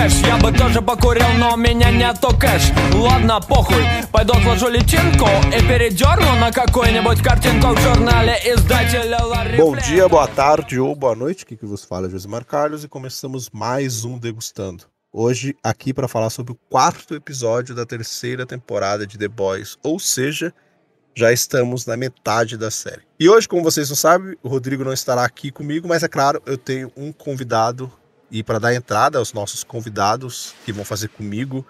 кэш Я бы тоже покурил, но у меня нету кэш Ладно, похуй, пойду отложу личинку И передерну на какую-нибудь картинку в журнале издателя Ларри Bom dia, boa tarde ou boa noite, que, que vos fala Josimar Carlos e começamos mais um Degustando. Hoje aqui para falar sobre o quarto episódio da terceira temporada de The Boys, ou seja, já estamos na metade da série. E hoje, como vocês não sabem, o Rodrigo não estará aqui comigo, mas é claro, eu tenho um convidado e para dar entrada aos nossos convidados que vão fazer comigo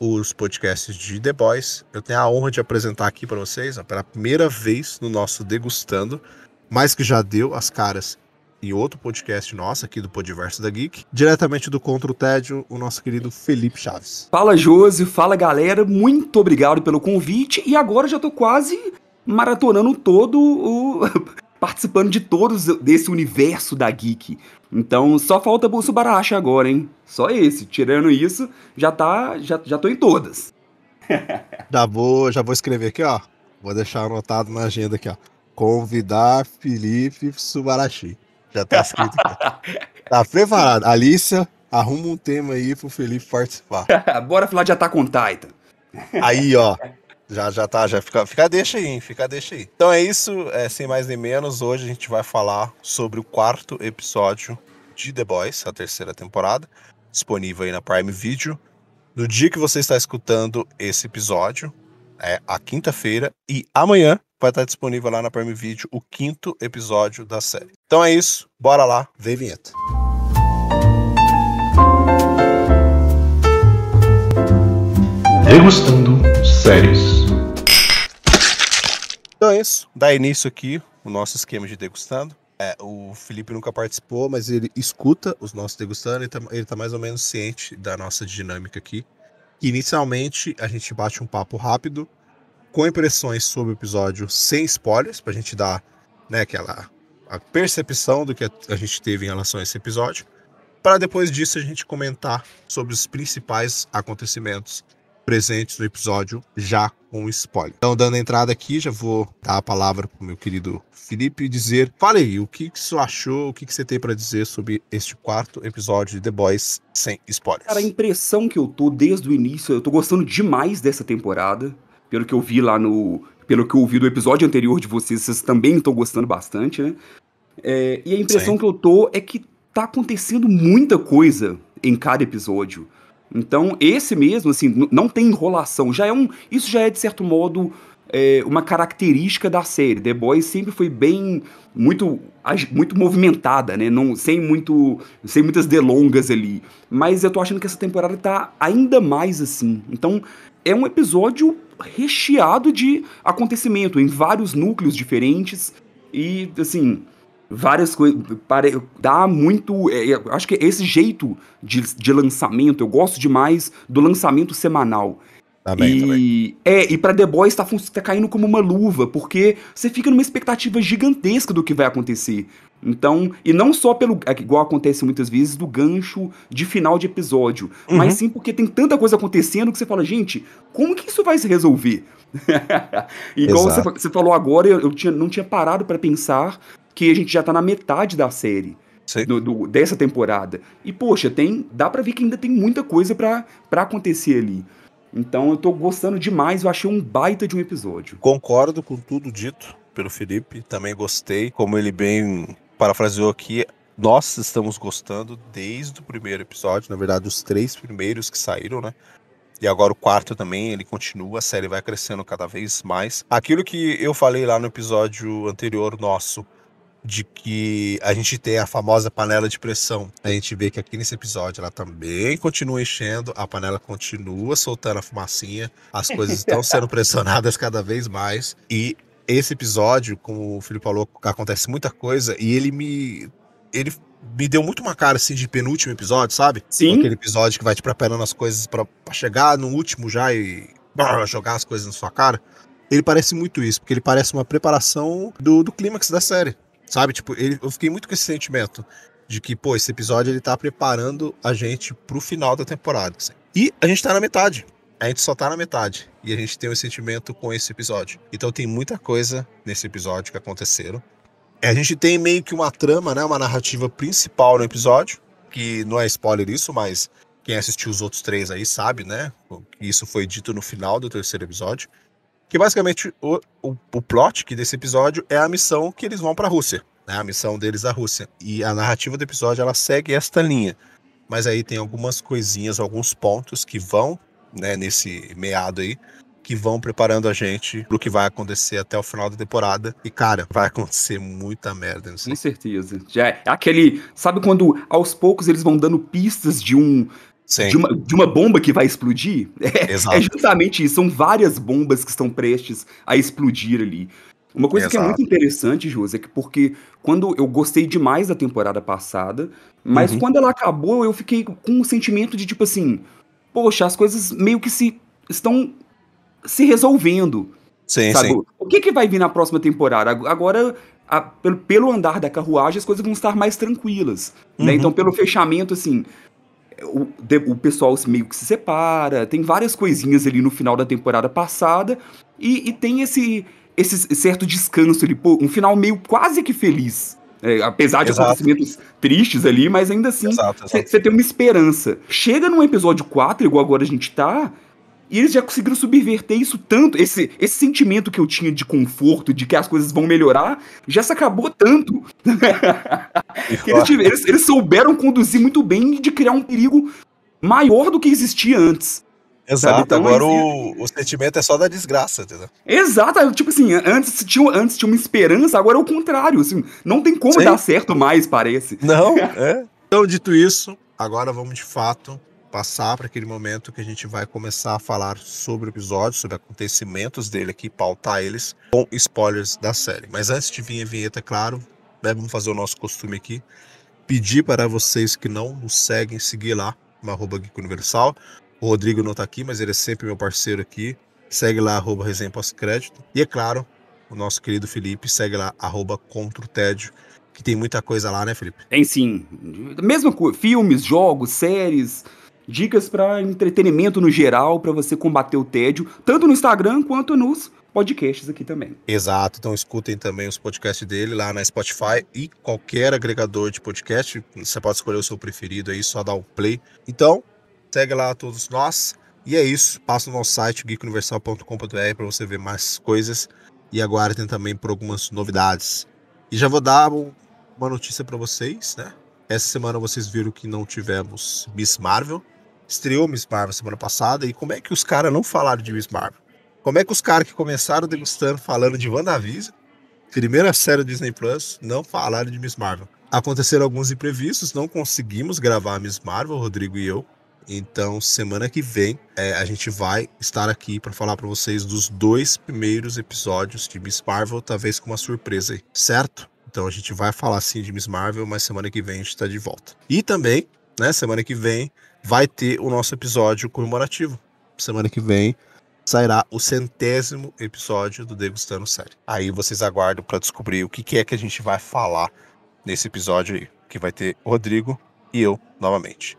os podcasts de The Boys, eu tenho a honra de apresentar aqui para vocês, ó, pela primeira vez no nosso Degustando, mas que já deu as caras em outro podcast nosso aqui do Podiverso da Geek, diretamente do Contra o Tédio, o nosso querido Felipe Chaves. Fala, Josi, fala galera, muito obrigado pelo convite e agora já tô quase maratonando todo o. participando de todos desse universo da Geek. Então só falta Bolso Baracha agora, hein? Só esse. Tirando isso, já tá. Já, já tô em todas. já, vou, já vou escrever aqui, ó. Vou deixar anotado na agenda aqui, ó. Convidar Felipe Subarachi. Já tá escrito aqui. tá preparado. Alícia, arruma um tema aí pro Felipe participar. Bora falar de Attack com Titan. Aí, ó. Já, já tá, já fica, fica deixa aí, hein? fica deixa aí. Então é isso, é, sem mais nem menos, hoje a gente vai falar sobre o quarto episódio de The Boys, a terceira temporada, disponível aí na Prime Video. No dia que você está escutando esse episódio, é a quinta-feira, e amanhã vai estar disponível lá na Prime Video o quinto episódio da série. Então é isso, bora lá, vem vinheta. Degustando séries. Então é isso. Dá início aqui o nosso esquema de degustando. É, o Felipe nunca participou, mas ele escuta os nossos degustando. Ele tá, ele tá mais ou menos ciente da nossa dinâmica aqui. Inicialmente, a gente bate um papo rápido com impressões sobre o episódio sem spoilers, pra gente dar né, aquela a percepção do que a gente teve em relação a esse episódio, para depois disso a gente comentar sobre os principais acontecimentos presentes no episódio já com spoiler. Então, dando entrada aqui, já vou dar a palavra para o meu querido Felipe e dizer: fale aí, o que, que você achou, o que, que você tem para dizer sobre este quarto episódio de The Boys sem spoilers? Cara, a impressão que eu tô desde o início, eu tô gostando demais dessa temporada, pelo que eu vi lá no. Pelo que eu ouvi do episódio anterior de vocês, vocês também estão gostando bastante, né? É, e a impressão Sim. que eu tô é que tá acontecendo muita coisa em cada episódio. Então, esse mesmo, assim, não tem enrolação. Já é um. Isso já é, de certo modo, é, uma característica da série. The Boys sempre foi bem. muito muito movimentada, né? Não, sem, muito, sem muitas delongas ali. Mas eu tô achando que essa temporada tá ainda mais assim. Então, é um episódio recheado de acontecimento em vários núcleos diferentes. E, assim, várias coisas. Dá muito. É, é acho que é esse jeito de, de lançamento, eu gosto demais do lançamento semanal. Tá bem, e, tá bem. É, e pra The Boys tá, tá caindo como uma luva, porque você fica numa expectativa gigantesca do que vai acontecer. Então, e não só pelo. É igual acontece muitas vezes, do gancho de final de episódio. Uhum. Mas sim porque tem tanta coisa acontecendo que você fala, gente, como que isso vai se resolver? igual você, você, falou agora, eu, tinha, não tinha parado para pensar que a gente já tá na metade da série. Do, do, dessa temporada. E, poxa, tem, dá pra ver que ainda tem muita coisa para pra acontecer ali. Então eu tô gostando demais, eu achei um baita de um episódio. Concordo com tudo dito pelo Felipe, também gostei. Como ele bem parafraseou aqui, nós estamos gostando desde o primeiro episódio, na verdade, os três primeiros que saíram, né? E agora o quarto também, ele continua, a série vai crescendo cada vez mais. Aquilo que eu falei lá no episódio anterior nosso, de que a gente tem a famosa panela de pressão. A gente vê que aqui nesse episódio ela também continua enchendo, a panela continua soltando a fumacinha, as coisas estão sendo pressionadas cada vez mais. E esse episódio, como o Felipe falou, acontece muita coisa e ele me. Ele me deu muito uma cara assim de penúltimo episódio, sabe? Sim. Aquele episódio que vai te preparando as coisas para chegar no último já e brrr, jogar as coisas na sua cara. Ele parece muito isso, porque ele parece uma preparação do, do clímax da série. Sabe? Tipo, ele, eu fiquei muito com esse sentimento de que, pô, esse episódio ele tá preparando a gente pro final da temporada. Assim. E a gente tá na metade. A gente só tá na metade. E a gente tem um sentimento com esse episódio. Então tem muita coisa nesse episódio que aconteceram. É, a gente tem meio que uma trama, né? Uma narrativa principal no episódio. Que não é spoiler isso, mas quem assistiu os outros três aí sabe, né? Isso foi dito no final do terceiro episódio. Que basicamente o, o, o plot que desse episódio é a missão que eles vão para a Rússia, né? a missão deles à Rússia. E a narrativa do episódio ela segue esta linha. Mas aí tem algumas coisinhas, alguns pontos que vão né, nesse meado aí, que vão preparando a gente pro que vai acontecer até o final da temporada. E, cara, vai acontecer muita merda nisso. Com certeza. Já é aquele. Sabe quando aos poucos eles vão dando pistas de um de uma, de uma, bomba que vai explodir. É, é, justamente isso. São várias bombas que estão prestes a explodir ali. Uma coisa Exato. que é muito interessante, José, é que porque quando eu gostei demais da temporada passada, mas uhum. quando ela acabou, eu fiquei com um sentimento de tipo assim, poxa, as coisas meio que se estão se resolvendo. Sim, sabe? sim. O que, que vai vir na próxima temporada? Agora a, pelo, pelo, andar da carruagem, as coisas vão estar mais tranquilas. Né? Uhum. Né? Então, pelo fechamento, assim, o, de, o pessoal meio que se separa, tem várias coisinhas ali no final da temporada passada, e, e tem esse, esse certo descanso ali, pô, um final meio quase que feliz. É, apesar de exato. acontecimentos tristes ali, mas ainda assim você tem uma esperança. Chega num episódio 4, igual agora a gente tá, e eles já conseguiram subverter isso tanto, esse, esse sentimento que eu tinha de conforto, de que as coisas vão melhorar, já se acabou tanto. eles, eles, eles souberam conduzir muito bem de criar um perigo maior do que existia antes. Exato, então, agora o, o, sentimento é só da desgraça, entendeu? Exato, é, tipo assim, antes tinha, antes tinha uma esperança, agora é o contrário, assim, não tem como Sim. dar certo mais, parece. Não, é. Então, dito isso, agora vamos de fato passar para aquele momento que a gente vai começar a falar sobre o episódio, sobre acontecimentos dele aqui, pautar eles com spoilers da série. Mas antes de vir a vinheta, é claro, né, vamos fazer o nosso costume aqui. Pedir para vocês que não nos seguem, seguir lá, no arroba Geek Universal. O Rodrigo não está aqui, mas ele é sempre meu parceiro aqui. Segue lá, arroba resenha pós-crédito. E é claro, o nosso querido Felipe, segue lá, arroba contra o tédio que tem muita coisa lá, né, Felipe? Tem sim. Mesmo filmes, jogos, séries, Dicas para entretenimento no geral, para você combater o tédio, tanto no Instagram quanto nos podcasts aqui também. Exato, então escutem também os podcasts dele lá na Spotify e qualquer agregador de podcast, você pode escolher o seu preferido aí, só dar o um play. Então, segue lá todos nós. E é isso, passa no nosso site geekuniversal.com.br para você ver mais coisas e aguardem também por algumas novidades. E já vou dar uma notícia para vocês, né? Essa semana vocês viram que não tivemos Miss Marvel. Estreou Miss Marvel semana passada. E como é que os caras não falaram de Miss Marvel? Como é que os caras que começaram degustando falando de WandaVision, primeira série do Disney Plus, não falaram de Miss Marvel? Aconteceram alguns imprevistos, não conseguimos gravar Miss Marvel, Rodrigo e eu. Então, semana que vem, é, a gente vai estar aqui para falar para vocês dos dois primeiros episódios de Miss Marvel, talvez com uma surpresa aí, certo? Então a gente vai falar sim de Miss Marvel, mas semana que vem a gente está de volta. E também, né, semana que vem vai ter o nosso episódio comemorativo. Semana que vem sairá o centésimo episódio do Degustando Série. Aí vocês aguardam para descobrir o que, que é que a gente vai falar nesse episódio aí, que vai ter Rodrigo e eu novamente.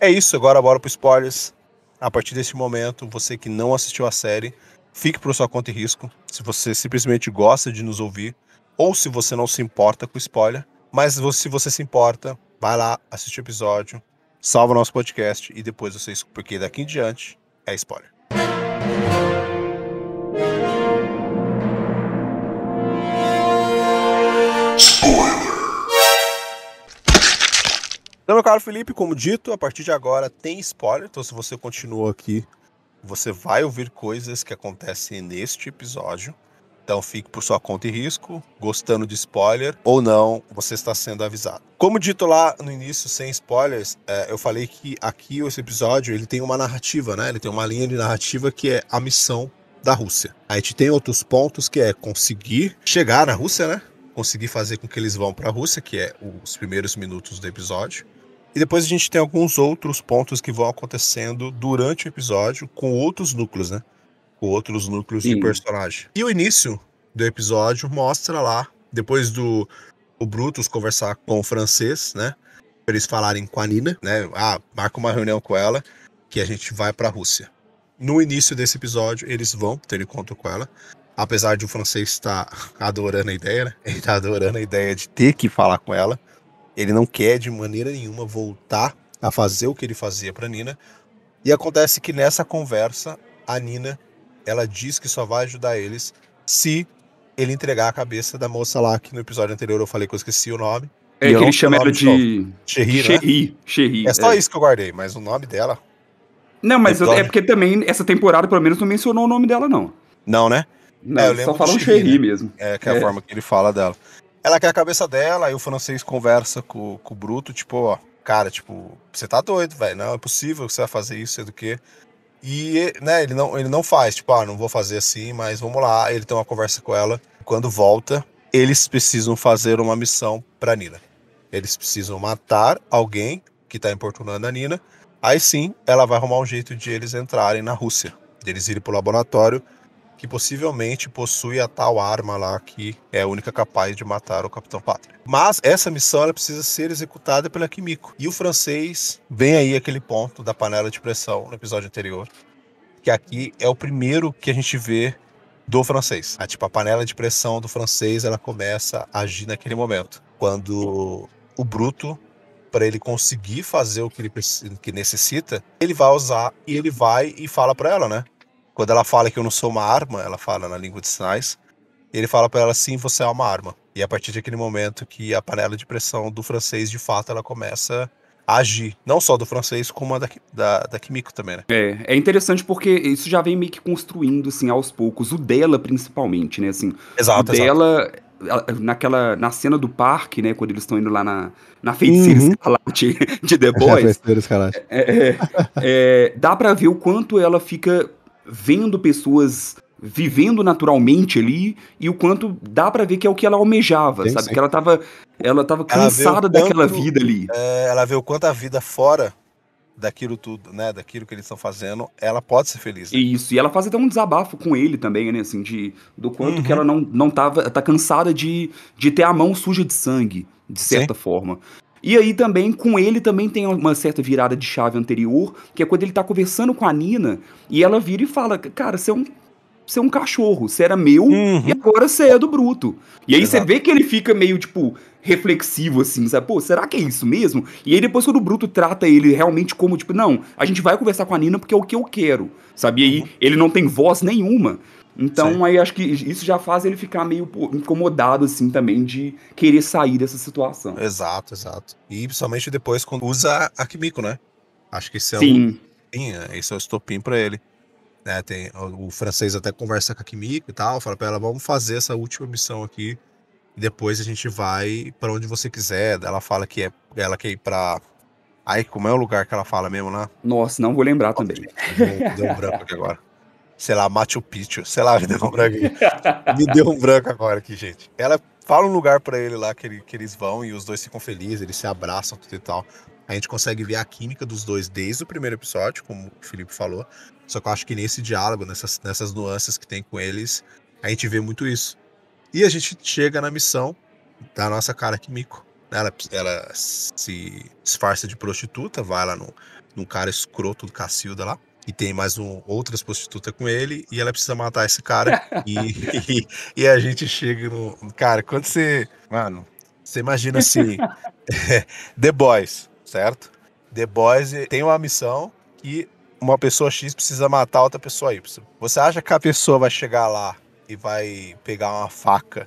É isso, agora bora pro spoilers. A partir desse momento, você que não assistiu a série, fique por sua conta e risco. Se você simplesmente gosta de nos ouvir, ou se você não se importa com spoiler, mas se você se importa, vai lá, assiste o episódio, salva o nosso podcast e depois você escuta, porque daqui em diante é spoiler. Então, meu caro Felipe, como dito, a partir de agora tem spoiler. Então, se você continua aqui, você vai ouvir coisas que acontecem neste episódio. Então fique por sua conta e risco, gostando de spoiler ou não, você está sendo avisado. Como dito lá no início, sem spoilers, é, eu falei que aqui esse episódio ele tem uma narrativa, né? Ele tem uma linha de narrativa que é a missão da Rússia. A gente tem outros pontos que é conseguir chegar na Rússia, né? Conseguir fazer com que eles vão para a Rússia, que é os primeiros minutos do episódio. E depois a gente tem alguns outros pontos que vão acontecendo durante o episódio com outros núcleos, né? com outros núcleos Sim. de personagem. E o início do episódio mostra lá, depois do o Brutus conversar com o francês, né? Pra eles falarem com a Nina, né? Ah, marca uma reunião com ela que a gente vai pra Rússia. No início desse episódio, eles vão ter encontro com ela. Apesar de o francês estar tá adorando a ideia, né? Ele tá adorando a ideia de ter que falar com ela. Ele não quer de maneira nenhuma voltar a fazer o que ele fazia para Nina. E acontece que nessa conversa, a Nina ela diz que só vai ajudar eles se ele entregar a cabeça da moça lá, que no episódio anterior eu falei que eu esqueci o nome. É que ele chama ela de. Xerri, né? Xerri. É só é. isso que eu guardei, mas o nome dela. Não, mas é porque também essa temporada, pelo menos, não mencionou o nome dela, não. Não, né? Não, é, eu só falam Xerri né? mesmo. É, que é a é. forma que ele fala dela. Ela quer a cabeça dela, aí o francês conversa com, com o Bruto, tipo, ó, cara, tipo, você tá doido, velho, não é possível que você vai fazer isso, sei do que. E né, ele, não, ele não faz, tipo, ah, não vou fazer assim, mas vamos lá. Ele tem uma conversa com ela. Quando volta, eles precisam fazer uma missão para Nina. Eles precisam matar alguém que está importunando a Nina. Aí sim, ela vai arrumar um jeito de eles entrarem na Rússia, deles de irem para o laboratório que possivelmente possui a tal arma lá que é a única capaz de matar o Capitão Pátria. Mas essa missão ela precisa ser executada pela Kimiko. E o francês vem aí aquele ponto da panela de pressão no episódio anterior, que aqui é o primeiro que a gente vê do francês. A, ah, tipo, a panela de pressão do francês ela começa a agir naquele momento, quando o Bruto para ele conseguir fazer o que ele que necessita, ele vai usar e ele vai e fala para ela, né? Quando ela fala que eu não sou uma arma, ela fala na língua de sinais, ele fala para ela sim, você é uma arma. E a partir daquele momento que a panela de pressão do francês, de fato, ela começa a agir. Não só do francês, como a da, da, da Kimiko também, né? É, é interessante porque isso já vem meio que construindo, assim, aos poucos. O dela, principalmente, né? Assim, exato, o dela, exato naquela na cena do parque, né, quando eles estão indo lá na, na feiticeira uhum. escalate de The Boys. É, é, é, dá para ver o quanto ela fica vendo pessoas vivendo naturalmente ali e o quanto dá para ver que é o que ela almejava, sim, sabe? Sim. Que ela tava ela tava cansada ela daquela quanto, vida ali. É, ela vê o quanto a vida fora daquilo tudo, né, daquilo que eles estão fazendo, ela pode ser feliz. Né? Isso, e ela faz até um desabafo com ele também, né, assim, de do quanto uhum. que ela não não tava tá cansada de de ter a mão suja de sangue, de certa sim. forma. E aí também, com ele também tem uma certa virada de chave anterior, que é quando ele tá conversando com a Nina, e ela vira e fala, cara, você é um você é um cachorro, você era meu uhum. e agora você é do bruto. E aí Exato. você vê que ele fica meio, tipo, reflexivo, assim, sabe? Pô, será que é isso mesmo? E aí depois quando o bruto trata ele realmente como, tipo, não, a gente vai conversar com a Nina porque é o que eu quero, sabe? E aí uhum. ele não tem voz nenhuma. Então, aí acho que isso já faz ele ficar meio incomodado, assim, também, de querer sair dessa situação. Exato, exato. E principalmente depois quando usa a Kimiko, né? Acho que isso é Sim. um. É, esse é o um estopim pra ele. Né, tem, o, francês até conversa com a Kimiko e tal, fala pra ela, vamos fazer essa última missão aqui. E depois a gente vai para onde você quiser. Ela fala que é, ela quer ir pra. Aí, como é o lugar que ela fala mesmo lá? Nossa, não vou lembrar também. Deu um branco aqui agora. sei lá, Machu Picchu, sei lá, me deu um branco aqui. me deu um branco agora aqui, gente. Ela fala um lugar para ele lá que, ele, que eles vão e os dois ficam felizes, eles se abraçam, tudo e tal. A gente consegue ver a química dos dois desde o primeiro episódio, como o Felipe falou. Só que eu acho que nesse diálogo, nessas, nessas nuances que tem com eles, a gente vê muito isso. E a gente chega na missão da nossa cara Kimiko. Ela, ela se disfarça de prostituta, vai lá no num cara escroto do Cacilda lá e tem mais um, outras prostituta com ele, e ela precisa matar esse cara. e, e, e, a gente chega no. Cara, quando você. Mano, você imagina assim. The Boys, certo? The Boys tem uma missão que uma pessoa X precisa matar outra pessoa Y. Você acha que a pessoa vai chegar lá e vai pegar uma faca,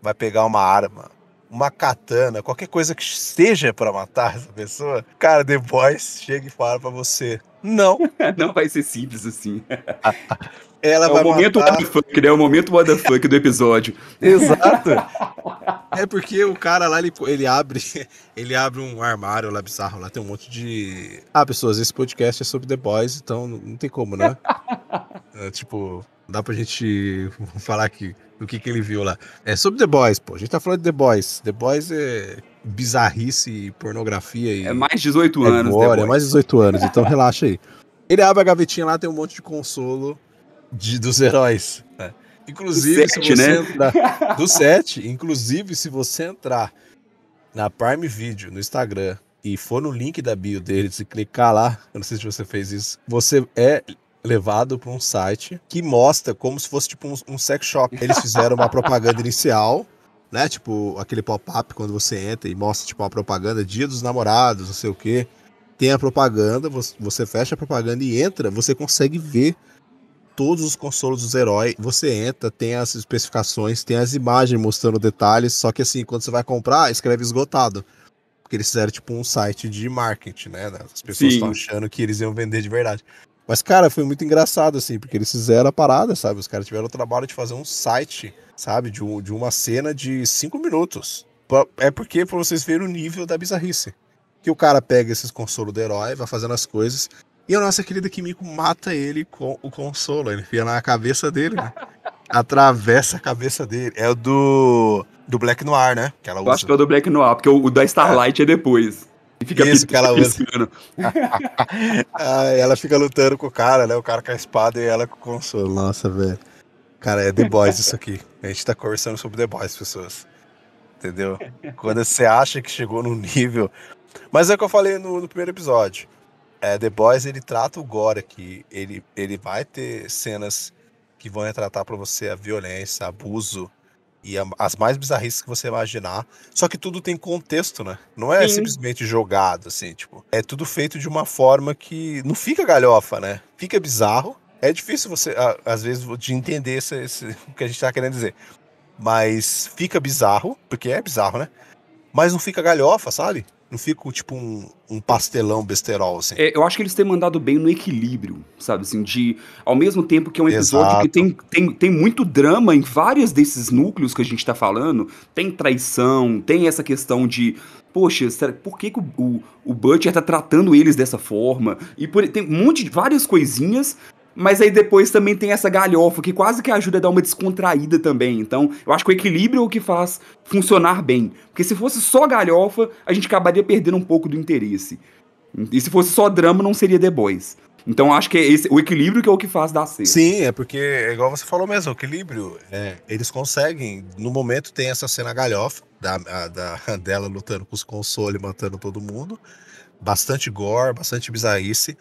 vai pegar uma arma, uma katana, qualquer coisa que seja para matar essa pessoa? Cara, The Boys chega e fala para você não. não vai ser simples assim. Ela é o momento matar... motherfuck, né? É o momento motherfuck do episódio. Exato. é porque o cara lá, ele, ele abre ele abre um armário lá bizarro, lá tem um monte de... Ah, pessoas, esse podcast é sobre The Boys, então não tem como, né? é, tipo, dá pra gente falar que do que, que ele viu lá. É sobre The Boys, pô. A gente tá falando de The Boys. The Boys é bizarrice, pornografia e. É mais 18 é anos, agora É mais 18 anos, então relaxa aí. Ele abre a gavetinha lá, tem um monte de consolo de, dos heróis. É. Inclusive, do sete, se você né? entrar. Do set inclusive, se você entrar na Prime Video, no Instagram, e for no link da bio deles e clicar lá, eu não sei se você fez isso, você é levado para um site que mostra como se fosse tipo um, um sex shop. Eles fizeram uma propaganda inicial, né? Tipo aquele pop-up quando você entra e mostra tipo uma propaganda Dia dos Namorados, não sei o quê. Tem a propaganda, você fecha a propaganda e entra, você consegue ver todos os consolos dos heróis. Você entra, tem as especificações, tem as imagens mostrando detalhes, só que assim, quando você vai comprar, escreve esgotado porque eles fizeram tipo um site de marketing, né? As pessoas estão achando que eles iam vender de verdade. Mas, cara, foi muito engraçado, assim, porque eles fizeram a parada, sabe? Os caras tiveram o trabalho de fazer um site, sabe? De, um, de uma cena de cinco minutos. É porque, pra vocês verem o nível da bizarrice. Que o cara pega esses consolos do herói, vai fazendo as coisas, e a nossa querida Kimiko mata ele com o consolo. Ele enfia na cabeça dele, né? Atravessa a cabeça dele. É o do, do Black Noir, né? Que ela usa. Eu acho que é o do Black Noir, porque o, o da Starlight é, é depois. E fica Isso, que ela usa. ah, ela fica lutando com o cara, né? O cara com a espada e ela com o consolo. Nossa, velho. Cara, é The Boys isso aqui. A gente tá conversando sobre The Boys, pessoas. Entendeu? Quando você acha que chegou num nível. Mas é o que eu falei no, no primeiro episódio. É, The Boys, ele trata o gore aqui. Ele, ele vai ter cenas que vão retratar para você a violência, abuso, e as mais bizarrices que você imaginar. Só que tudo tem contexto, né? Não é Sim. simplesmente jogado, assim, tipo. É tudo feito de uma forma que não fica galhofa, né? Fica bizarro. É difícil você, às vezes, de entender esse, esse, o que a gente tá querendo dizer. Mas fica bizarro, porque é bizarro, né? Mas não fica galhofa, sabe? Não fico, tipo, um, um pastelão besterol, assim. É, eu acho que eles têm mandado bem no equilíbrio, sabe? Assim, de. Ao mesmo tempo que é um episódio Exato. que tem, tem, tem muito drama em vários desses núcleos que a gente tá falando. Tem traição, tem essa questão de. Poxa, será, por que, que o, o, o Butcher tá tratando eles dessa forma? E por, tem um monte de várias coisinhas mas aí depois também tem essa galhofa que quase que ajuda a dar uma descontraída também. Então, eu acho que o equilíbrio é o que faz funcionar bem. Porque se fosse só galhofa, a gente acabaria perdendo um pouco do interesse. E se fosse só drama, não seria The Boys. Então acho que é esse, o equilíbrio que é o que faz dar certo. Sim, é porque, é igual você falou mesmo, o equilíbrio. É, eles conseguem. No momento tem essa cena galhofa da, a, da, dela lutando com os consoles, matando todo mundo. Bastante gore, bastante bizarrice.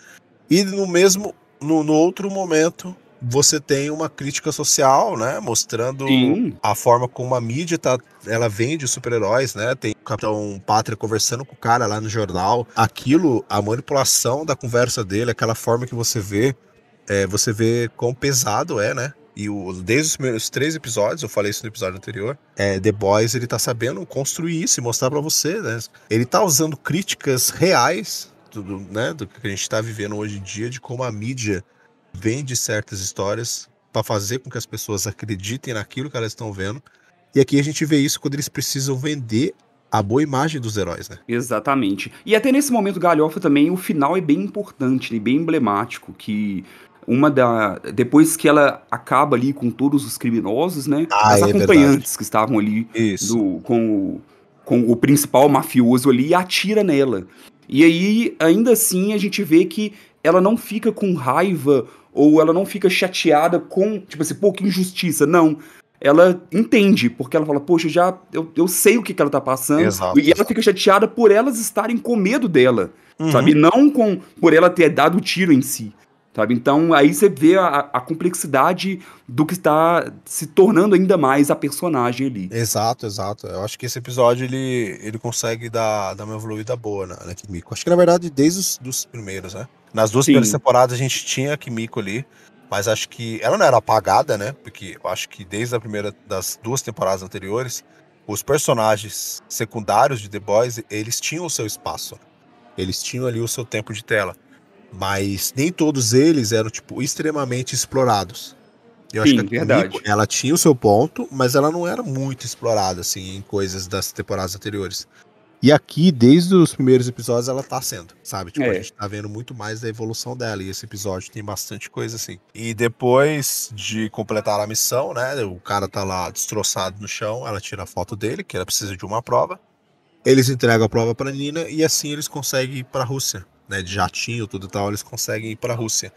E no mesmo no, no outro momento, você tem uma crítica social, né? Mostrando Sim. a forma como a mídia tá, ela vende super-heróis, né? Tem o Capitão Pátria conversando com o cara lá no jornal. Aquilo, a manipulação da conversa dele, aquela forma que você vê, é, você vê quão pesado é, né? E o, desde os primeiros três episódios, eu falei isso no episódio anterior, é, The Boys ele tá sabendo construir isso e mostrar para você, né? Ele tá usando críticas reais do, né, do que a gente está vivendo hoje em dia, de como a mídia vende certas histórias para fazer com que as pessoas acreditem naquilo que elas estão vendo. E aqui a gente vê isso quando eles precisam vender a boa imagem dos heróis, né? Exatamente. E até nesse momento galhofa também o final é bem importante, é bem emblemático, que uma da depois que ela acaba ali com todos os criminosos, né? Ah, as é acompanhantes verdade. que estavam ali do, com o, com o principal mafioso ali atira nela. E aí, ainda assim, a gente vê que ela não fica com raiva ou ela não fica chateada com, tipo assim, que injustiça, não. Ela entende, porque ela fala, poxa, já eu, eu sei o que, que ela tá passando. Exato. E ela fica chateada por elas estarem com medo dela, uhum. sabe? Não com por ela ter dado o tiro em si. Sabe? Então, aí você vê a, a complexidade do que está se tornando ainda mais a personagem ali. Exato, exato. Eu acho que esse episódio ele, ele consegue dar, dar uma evoluída boa na, na Kimiko. Acho que, na verdade, desde os dos primeiros, né? Nas duas Sim. primeiras temporadas a gente tinha a Kimiko ali, mas acho que ela não era apagada, né? Porque eu acho que desde a primeira das duas temporadas anteriores, os personagens secundários de The Boys, eles tinham o seu espaço. Eles tinham ali o seu tempo de tela. Mas nem todos eles eram, tipo, extremamente explorados. Eu Sim, acho que a Nico, ela tinha o seu ponto, mas ela não era muito explorada, assim, em coisas das temporadas anteriores. E aqui, desde os primeiros episódios, ela tá sendo, sabe? Tipo, é. a gente tá vendo muito mais da evolução dela. E esse episódio tem bastante coisa assim. E depois de completar a missão, né? O cara tá lá destroçado no chão, ela tira a foto dele, que ela precisa de uma prova. Eles entregam a prova pra Nina e assim eles conseguem ir pra Rússia né, de jatinho, tudo e tal, eles conseguem ir para a Rússia.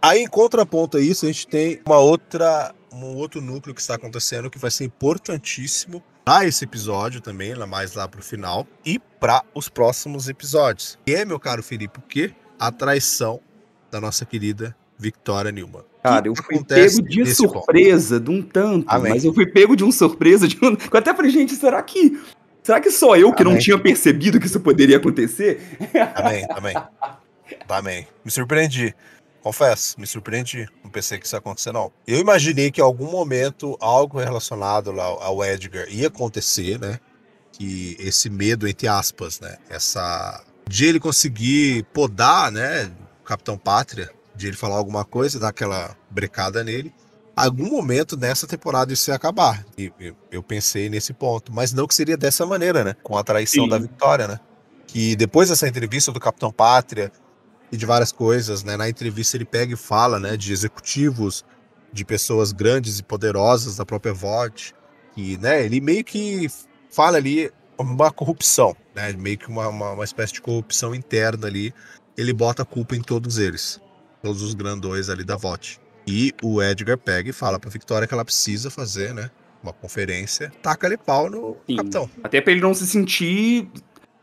Aí, em contraponto a isso, a gente tem uma outra, um outro núcleo que está acontecendo que vai ser importantíssimo para esse episódio também, mais lá para o final, e para os próximos episódios. E é, meu caro Felipe, o que? A traição da nossa querida Victoria Nilman. Cara, eu fui pego de surpresa, ponto? de um tanto, Amém. mas eu fui pego de um surpresa, de um... Eu até falei, gente, será que Será que só eu que Amém. não tinha percebido que isso poderia acontecer? Amém, amém, amém. Me surpreendi. Confesso, me surpreendi. Não pensei que isso ia acontecer, não. Eu imaginei que em algum momento algo relacionado ao Edgar ia acontecer, né? Que esse medo, entre aspas, né? Essa. De ele conseguir podar, né? O Capitão Pátria, de ele falar alguma coisa, dar aquela brecada nele algum momento nessa temporada isso ia acabar. E eu, pensei nesse ponto, mas não que seria dessa maneira, né? Com a traição Sim. da Vitória, né? Que depois dessa entrevista do Capitão Pátria e de várias coisas, né? Na entrevista ele pega e fala, né? De executivos, de pessoas grandes e poderosas da própria VOD, e né? Ele meio que fala ali uma corrupção, né? Meio que uma, uma, uma espécie de corrupção interna ali. Ele bota a culpa em todos eles, todos os grandões ali da VOT. E o Edgar pega e fala pra Victoria que ela precisa fazer, né? Uma conferência, taca ali pau no Sim. capitão. Até pra ele não se sentir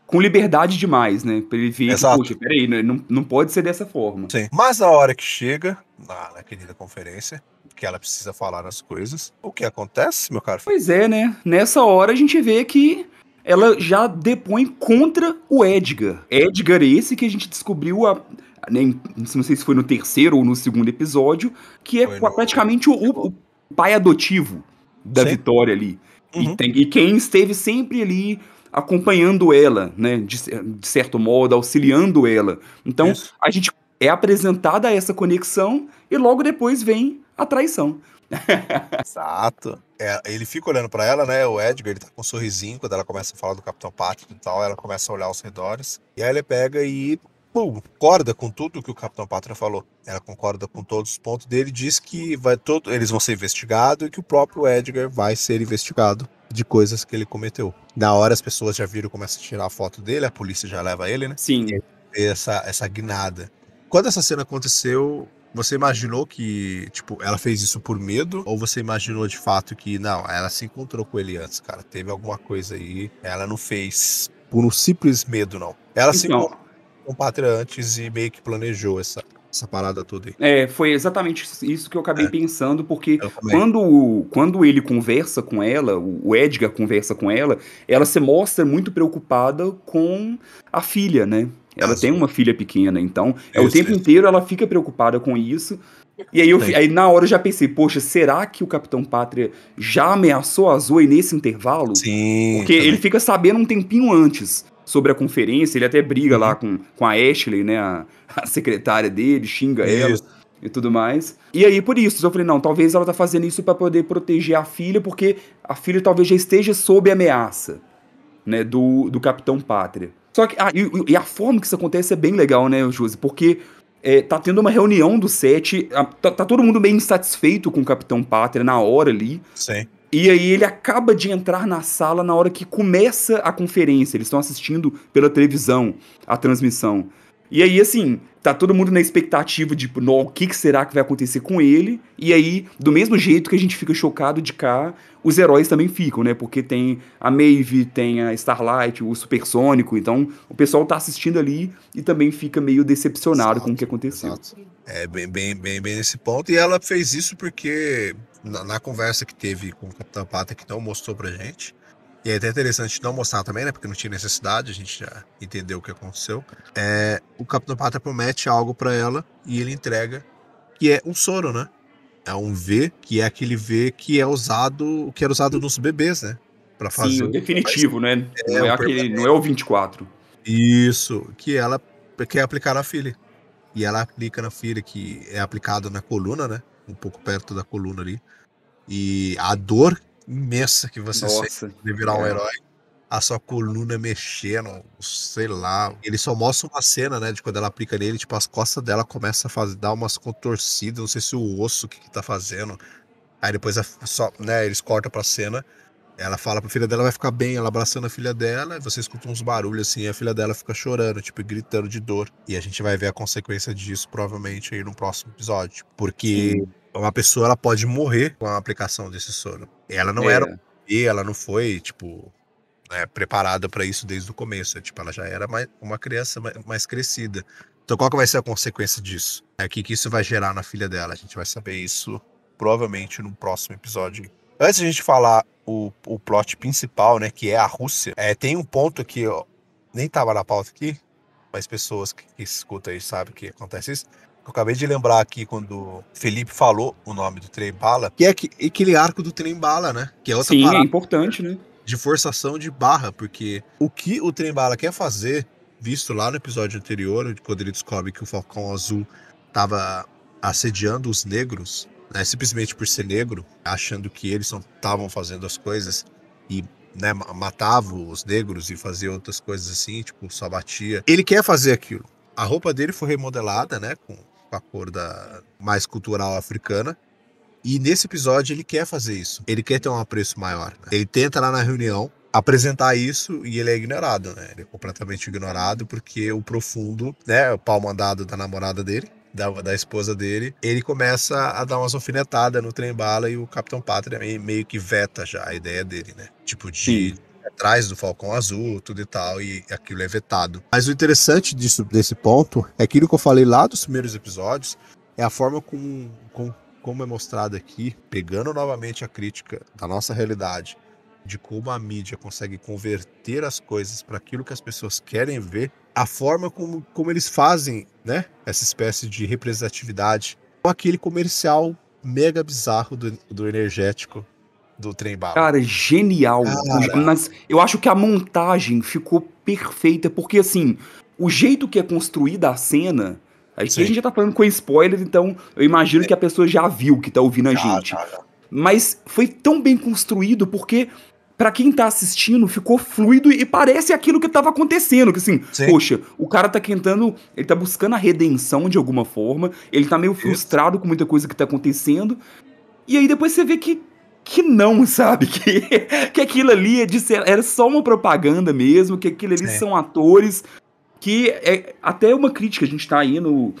com liberdade demais, né? Pra ele ver Exato. que, poxa, peraí, né, não, não pode ser dessa forma. Sim. Mas na hora que chega, na, na querida conferência, que ela precisa falar as coisas, o que acontece, meu caro? Pois é, né? Nessa hora a gente vê que ela já depõe contra o Edgar. Edgar é esse que a gente descobriu a, nem né, não sei se foi no terceiro ou no segundo episódio, que é praticamente o, o, pai adotivo da Sim. Vitória ali. Uhum. E, tem, e quem esteve sempre ali acompanhando ela, né, de, de certo modo, auxiliando ela. Então, Isso. a gente é apresentada essa conexão e logo depois vem a traição. Exato. É, ele fica olhando para ela, né? O Edgar, ele tá com um sorrisinho quando ela começa a falar do Capitão Patrick e tal. Ela começa a olhar aos redores. E aí ele pega e concorda com tudo que o Capitão Pátria falou. Ela concorda com todos os pontos dele, diz que vai todo, eles vão ser investigados e que o próprio Edgar vai ser investigado de coisas que ele cometeu. Na hora as pessoas já viram, começam a tirar a foto dele, a polícia já leva ele, né? Sim. E essa, essa guinada. Quando essa cena aconteceu, você imaginou que, tipo, ela fez isso por medo? Ou você imaginou de fato que, não, ela se encontrou com ele antes, cara? Teve alguma coisa aí, ela não fez por um simples medo, não. Ela então, se encontrou Compátria antes e meio que planejou essa, essa parada toda aí. É, foi exatamente isso que eu acabei é. pensando, porque quando, quando ele conversa com ela, o Edgar conversa com ela, ela se mostra muito preocupada com a filha, né? Ela Azul. Ah, tem uma filha pequena, então é, o tempo inteiro ela fica preocupada com isso. E aí, eu, aí na hora eu já pensei, poxa, será que o Capitão Pátria já ameaçou a Zoe nesse intervalo? Sim. Porque também. ele fica sabendo um tempinho antes sobre a conferência, ele até briga lá uhum. com, com a Ashley, né, a, a secretária dele, xinga isso. ela e tudo mais. E aí por isso, eu falei, não, talvez ela tá fazendo isso para poder proteger a filha, porque a filha talvez já esteja sob ameaça, né, do, do Capitão Pátria. Só que, ah, e, e, a forma que isso acontece é bem legal, né, Josi, porque é, tá tendo uma reunião do set, tá, tá, todo mundo meio insatisfeito com o Capitão Pátria na hora ali. Sim. E aí ele acaba de entrar na sala na hora que começa a conferência. Eles estão assistindo pela televisão a transmissão. E aí, assim, tá todo mundo na expectativa de, no, tipo, o que, que será que vai acontecer com ele? E aí, do mesmo jeito que a gente fica chocado de cá, os heróis também ficam, né? Porque tem a Maeve, tem a Starlight, o Supersônico. Então, o pessoal tá assistindo ali e também fica meio decepcionado exato, com o que aconteceu. Exato. É, bem, bem, bem, bem nesse ponto. E ela fez isso porque na, na, conversa que teve com o Capitão Pata, que não mostrou pra gente. E é até interessante não mostrar também, né? Porque não tinha necessidade, a gente já entendeu o que aconteceu. É, o Capitão Pata promete algo para ela e ele entrega, que é um soro, né? É um V, que é aquele V que é usado, que era usado nos bebês, né? Para fazer. Sim, o definitivo, né? É, não, é aquele, não é o 24. Isso, que ela quer aplicar na filha. E ela aplica na filha, que é aplicado na coluna, né? Um pouco perto da coluna ali e a dor imensa que você sente de virar um é. herói. A sua coluna mexendo, sei lá. Ele só mostra uma cena, né? De quando ela aplica nele, tipo, as costas dela começa a fazer, dar umas contorcidas, não sei se o osso que, que tá fazendo. Aí depois é só, né, eles cortam pra cena. Ela fala pra filha dela, vai ficar bem, ela abraçando a filha dela, você escuta uns barulhos assim, a filha dela fica chorando, tipo, gritando de dor. E a gente vai ver a consequência disso, provavelmente, aí no próximo episódio. Porque Sim uma pessoa ela pode morrer com a aplicação desse soro. Ela não é. era e ela não foi, tipo, né, preparada para isso desde o começo. É, tipo, ela já era mais, uma criança mais crescida. Então, qual que vai ser a consequência disso? É o que, que isso vai gerar na filha dela? A gente vai saber isso provavelmente no próximo episódio. Antes a gente falar o, o plot principal, né, que é a Rússia, é, tem um ponto que ó, nem tava na pauta aqui, mas pessoas que, que escutam aí sabem que acontece isso. Eu acabei de lembrar aqui quando Felipe falou o nome do trem bala, que é aquele arco do trem bala, né? Que é outra Sim, é parada. é importante, né? De forçação de barra, porque o que o trem bala quer fazer, visto lá no episódio anterior, quando ele descobre que o Falcão Azul estava assediando os negros, né? Simplesmente por ser negro, achando que eles estavam fazendo as coisas e né, matava os negros e fazia outras coisas assim, tipo, só batia. Ele quer fazer aquilo. A roupa dele foi remodelada, né, com com a cor da mais cultural africana. E nesse episódio ele quer fazer isso. Ele quer ter um apreço maior. Né? Ele tenta lá na reunião apresentar isso e ele é ignorado, né? Ele é completamente ignorado porque o profundo, né, o pau mandado da namorada dele, da, da esposa dele, ele começa a dar umas alfinetadas no trem bala e o Capitão Pátria meio, que veta já a ideia dele, né? Tipo de Sim atrás do Falcão Azul, tudo e tal, e aquilo é vetado. Mas o interessante disso, desse ponto, é aquilo que eu falei lá dos primeiros episódios, é a forma como com, como é mostrado aqui, pegando novamente a crítica da nossa realidade, de como a mídia consegue converter as coisas para aquilo que as pessoas querem ver, a forma como, como eles fazem né, essa espécie de representatividade com aquele comercial mega bizarro do, do energético do trem bala. Cara, genial. Ah, Mas eu acho que a montagem ficou perfeita, porque assim, o jeito que é construída a cena. Aqui a gente já tá falando com spoiler, então eu imagino é. que a pessoa já viu que tá ouvindo a já, gente. Já, já. Mas foi tão bem construído porque para quem tá assistindo, ficou fluido e parece aquilo que tava acontecendo. Que assim, Sim. poxa, o cara tá tentando. Ele tá buscando a redenção de alguma forma. Ele tá meio frustrado Isso. com muita coisa que tá acontecendo. E aí depois você vê que que não, sabe? Que, que aquilo ali é de ser, era só uma propaganda mesmo, que aquilo ali é. são atores. Que é até uma crítica, a gente tá aí no.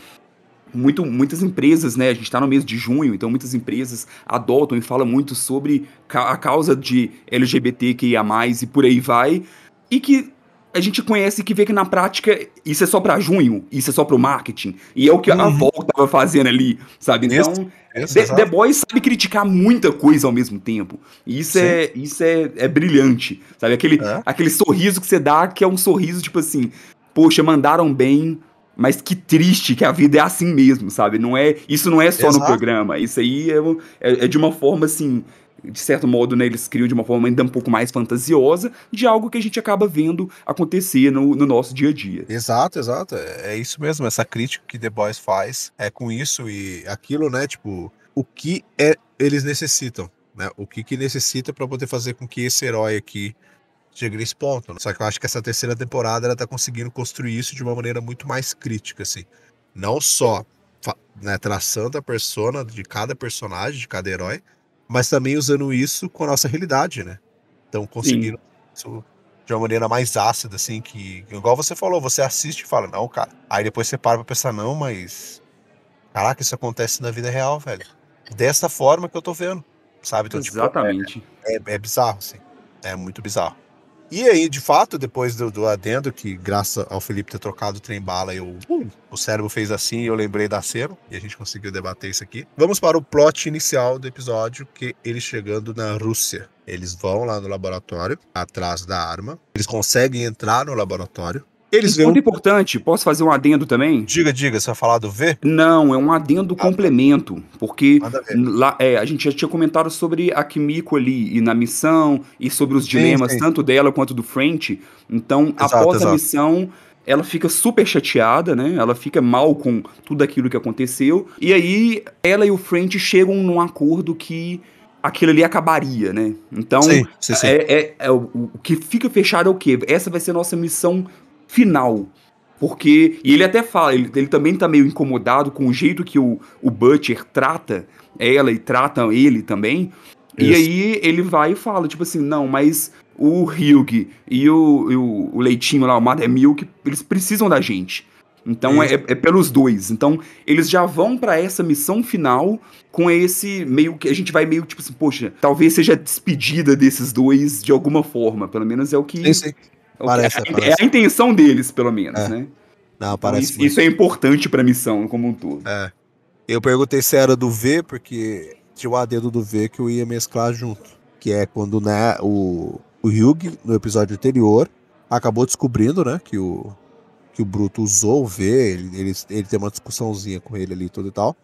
Muito, muitas empresas, né? A gente está no mês de junho, então muitas empresas adotam e falam muito sobre a causa de LGBTQIA, e por aí vai. E que a gente conhece que vê que na prática isso é só para junho, isso é só pro marketing. E é o que a uhum. volta tava fazendo ali, sabe? Então, esse, esse, The, The Boys sabe criticar muita coisa ao mesmo tempo. E isso, é, isso é, é brilhante, sabe? Aquele, é. aquele sorriso que você dá, que é um sorriso tipo assim: poxa, mandaram bem, mas que triste que a vida é assim mesmo, sabe? Não é, isso não é só Exato. no programa. Isso aí é, é, é de uma forma assim de certo modo, né, eles criam de uma forma ainda um pouco mais fantasiosa de algo que a gente acaba vendo acontecer no, no nosso dia a dia. Exato, exato. É, é isso mesmo. Essa crítica que The Boys faz é com isso e aquilo, né? Tipo, o que é eles necessitam, né? O que que necessita para poder fazer com que esse herói aqui chegue nesse ponto. Né? Só que eu acho que essa terceira temporada ela tá conseguindo construir isso de uma maneira muito mais crítica, assim. Não só né, traçando a persona de cada personagem, de cada herói, mas também usando isso com a nossa realidade, né? Então conseguiram isso de uma maneira mais ácida, assim, que igual você falou, você assiste e fala, não, cara. Aí depois você para pra pensar, não, mas. Caraca, isso acontece na vida real, velho. Dessa forma que eu tô vendo, sabe? Então, Exatamente. Tipo, é, é, é bizarro, assim. É muito bizarro. E aí, de fato, depois do, do adendo, que graças ao Felipe ter trocado o trem-bala, eu, uh, o cérebro fez assim e eu lembrei da cena, e a gente conseguiu debater isso aqui. Vamos para o plot inicial do episódio, que é eles chegando na Rússia. Eles vão lá no laboratório, atrás da arma. Eles conseguem entrar no laboratório. Eles é veem. Ponto importante, posso fazer um adendo também? Diga, diga, você vai falar do V? Não, é um adendo ah, tá. complemento, porque lá, é, a gente já tinha comentado sobre a Kimiko ali, e na missão, e sobre os dilemas, sim, sim. tanto dela quanto do French. Então, exato, após exato. a missão, ela fica super chateada, né? Ela fica mal com tudo aquilo que aconteceu. E aí, ela e o French chegam num acordo que aquilo ali acabaria, né? Então, sim, sim, sim. É, é, é o, o, que fica fechado é o quê? Essa vai ser nossa missão final. Porque. E ele até fala, ele, ele também tá meio incomodado com o jeito que o, o Butcher trata ela e tratam ele também. Isso. E aí ele vai e fala, tipo assim, não, mas o Ryug e o, o, o Leitinho lá, o Mademilk, eles precisam da gente. Então é, é, pelos dois. Então eles já vão para essa missão final com esse meio que a gente vai meio tipo assim, poxa, talvez seja despedida desses dois de alguma forma, pelo menos é o que sim, sim. É parece, é, parece. a intenção deles, pelo menos, é. né? Não, então, parece então, isso, isso, é importante pra missão como um todo. É. Eu perguntei se era do V, porque tinha o adendo do V que eu ia mesclar junto. Que é quando né, o, o Hugh, no episódio anterior, acabou descobrindo, né, que o, que o Bruto usou o V, ele, ele, ele tem uma discussãozinha com ele ali tudo e tal.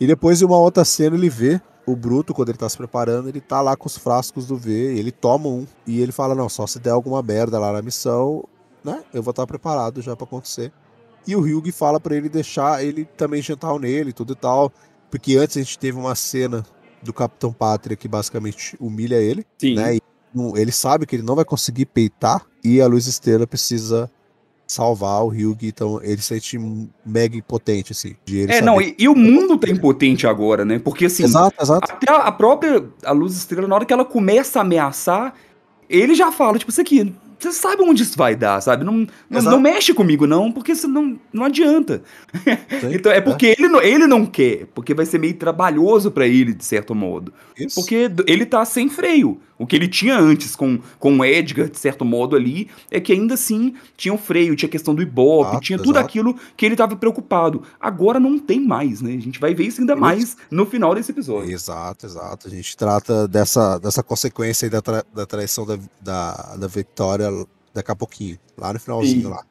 E depois, em uma outra cena, ele vê o Bruto, quando ele tá se preparando, ele tá lá com os frascos do V, ele toma um e ele fala: Não, só se der alguma merda lá na missão, né? Eu vou estar tá preparado já para acontecer. E o Ryug fala para ele deixar ele também jantar nele, tudo e tal. Porque antes a gente teve uma cena do Capitão Pátria que basicamente humilha ele, Sim. né? E ele sabe que ele não vai conseguir peitar e a Luz Estrela precisa salvar o Ryug, então ele se sente mega impotente, assim. é, não, e, e, o mundo tá impotente agora, né? Porque, assim, exato, exato. até a, a própria a Luz Estrela, na hora que ela começa a ameaçar, ele já fala, tipo, isso assim, aqui, você sabe onde isso vai dar, sabe? Não, não, não mexe comigo, não, porque isso não, não adianta. Sim, então é porque é. Ele, não, ele não quer, porque vai ser meio trabalhoso para ele, de certo modo. Isso. Porque ele tá sem freio. O que ele tinha antes com, com o Edgar, de certo modo, ali, é que ainda assim tinha o freio, tinha a questão do Ibope, ah, tinha exato. tudo aquilo que ele tava preocupado. Agora não tem mais, né? A gente vai ver isso ainda mais no final desse episódio. Exato, exato. A gente trata dessa, dessa consequência aí da, tra da traição da, da, da vitória daqui a pouquinho, lá no finalzinho lá.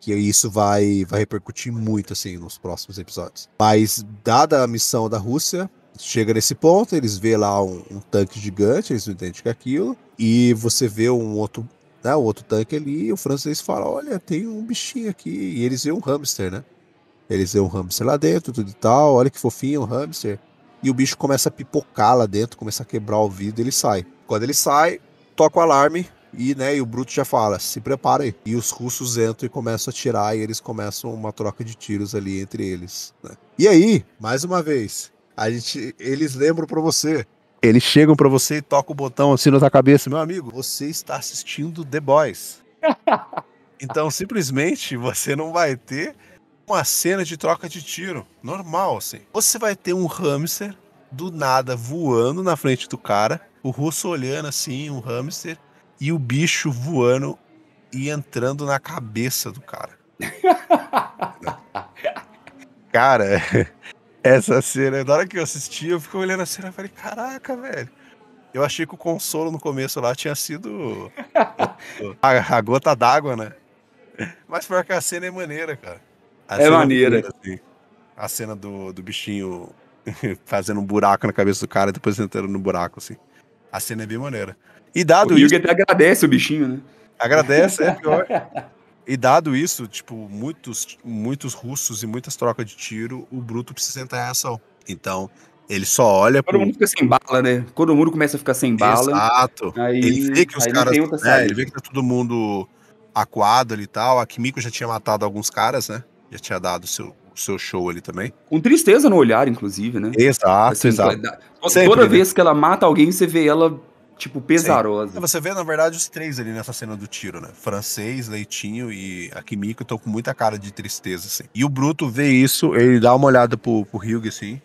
Que isso vai, vai repercutir muito, assim, nos próximos episódios. Mas, dada a missão da Rússia, chega nesse ponto, eles vê lá um, um tanque gigante, eles não entendem que é aquilo, e você vê um outro, né, um outro tanque ali, e o francês fala, olha, tem um bichinho aqui, e eles vê um hamster, né? Eles vê um hamster lá dentro, tudo e tal, olha que fofinho, um hamster. E o bicho começa a pipocar lá dentro, começa a quebrar o vidro, ele sai. Quando ele sai, toca o alarme, e, né, e o Bruto já fala, se prepara aí. E os russos entram e começam a tirar, e eles começam uma troca de tiros ali entre eles. Né? E aí, mais uma vez, a gente, eles lembram para você. Eles chegam para você e tocam o botão assim na sua cabeça, meu amigo, você está assistindo The Boys. então, simplesmente, você não vai ter uma cena de troca de tiro. Normal, assim. Você vai ter um hamster do nada voando na frente do cara, o russo olhando assim, um hamster, e o bicho voando e entrando na cabeça do cara. cara, essa cena, na hora que eu assisti, eu fico olhando a cena e falei, caraca, velho. Eu achei que o consolo no começo lá tinha sido a, a gota d'água, né? Mas pior que a cena é maneira, cara. A é, é maneira. É assim. A cena do, do bichinho fazendo um buraco na cabeça do cara e depois entrando no buraco, assim. A cena é bem maneira. E dado o isso. O até agradece o bichinho, né? Agradece, é pior. E dado isso, tipo, muitos, muitos russos e muitas trocas de tiro, o Bruto precisa entrar em ação. Então, ele só olha. Todo pro... mundo fica sem bala, né? Todo mundo começa a ficar sem bala. Exato. Aí, ele vê que os caras. Né, ele vê que tá todo mundo aquado ali e tal. A Kimiko já tinha matado alguns caras, né? Já tinha dado seu, seu show ali também. Com tristeza no olhar, inclusive, né? Exato, assim, exato. Toda, Sempre, toda né? vez que ela mata alguém, você vê ela tipo, pesarosa. Sim. É, você vê, na verdade, os três ali nessa cena do tiro, né? Francês, Leitinho e a Kimiko estão com muita cara de tristeza, assim. E o Bruto vê isso, ele dá uma olhada pro, pro assim,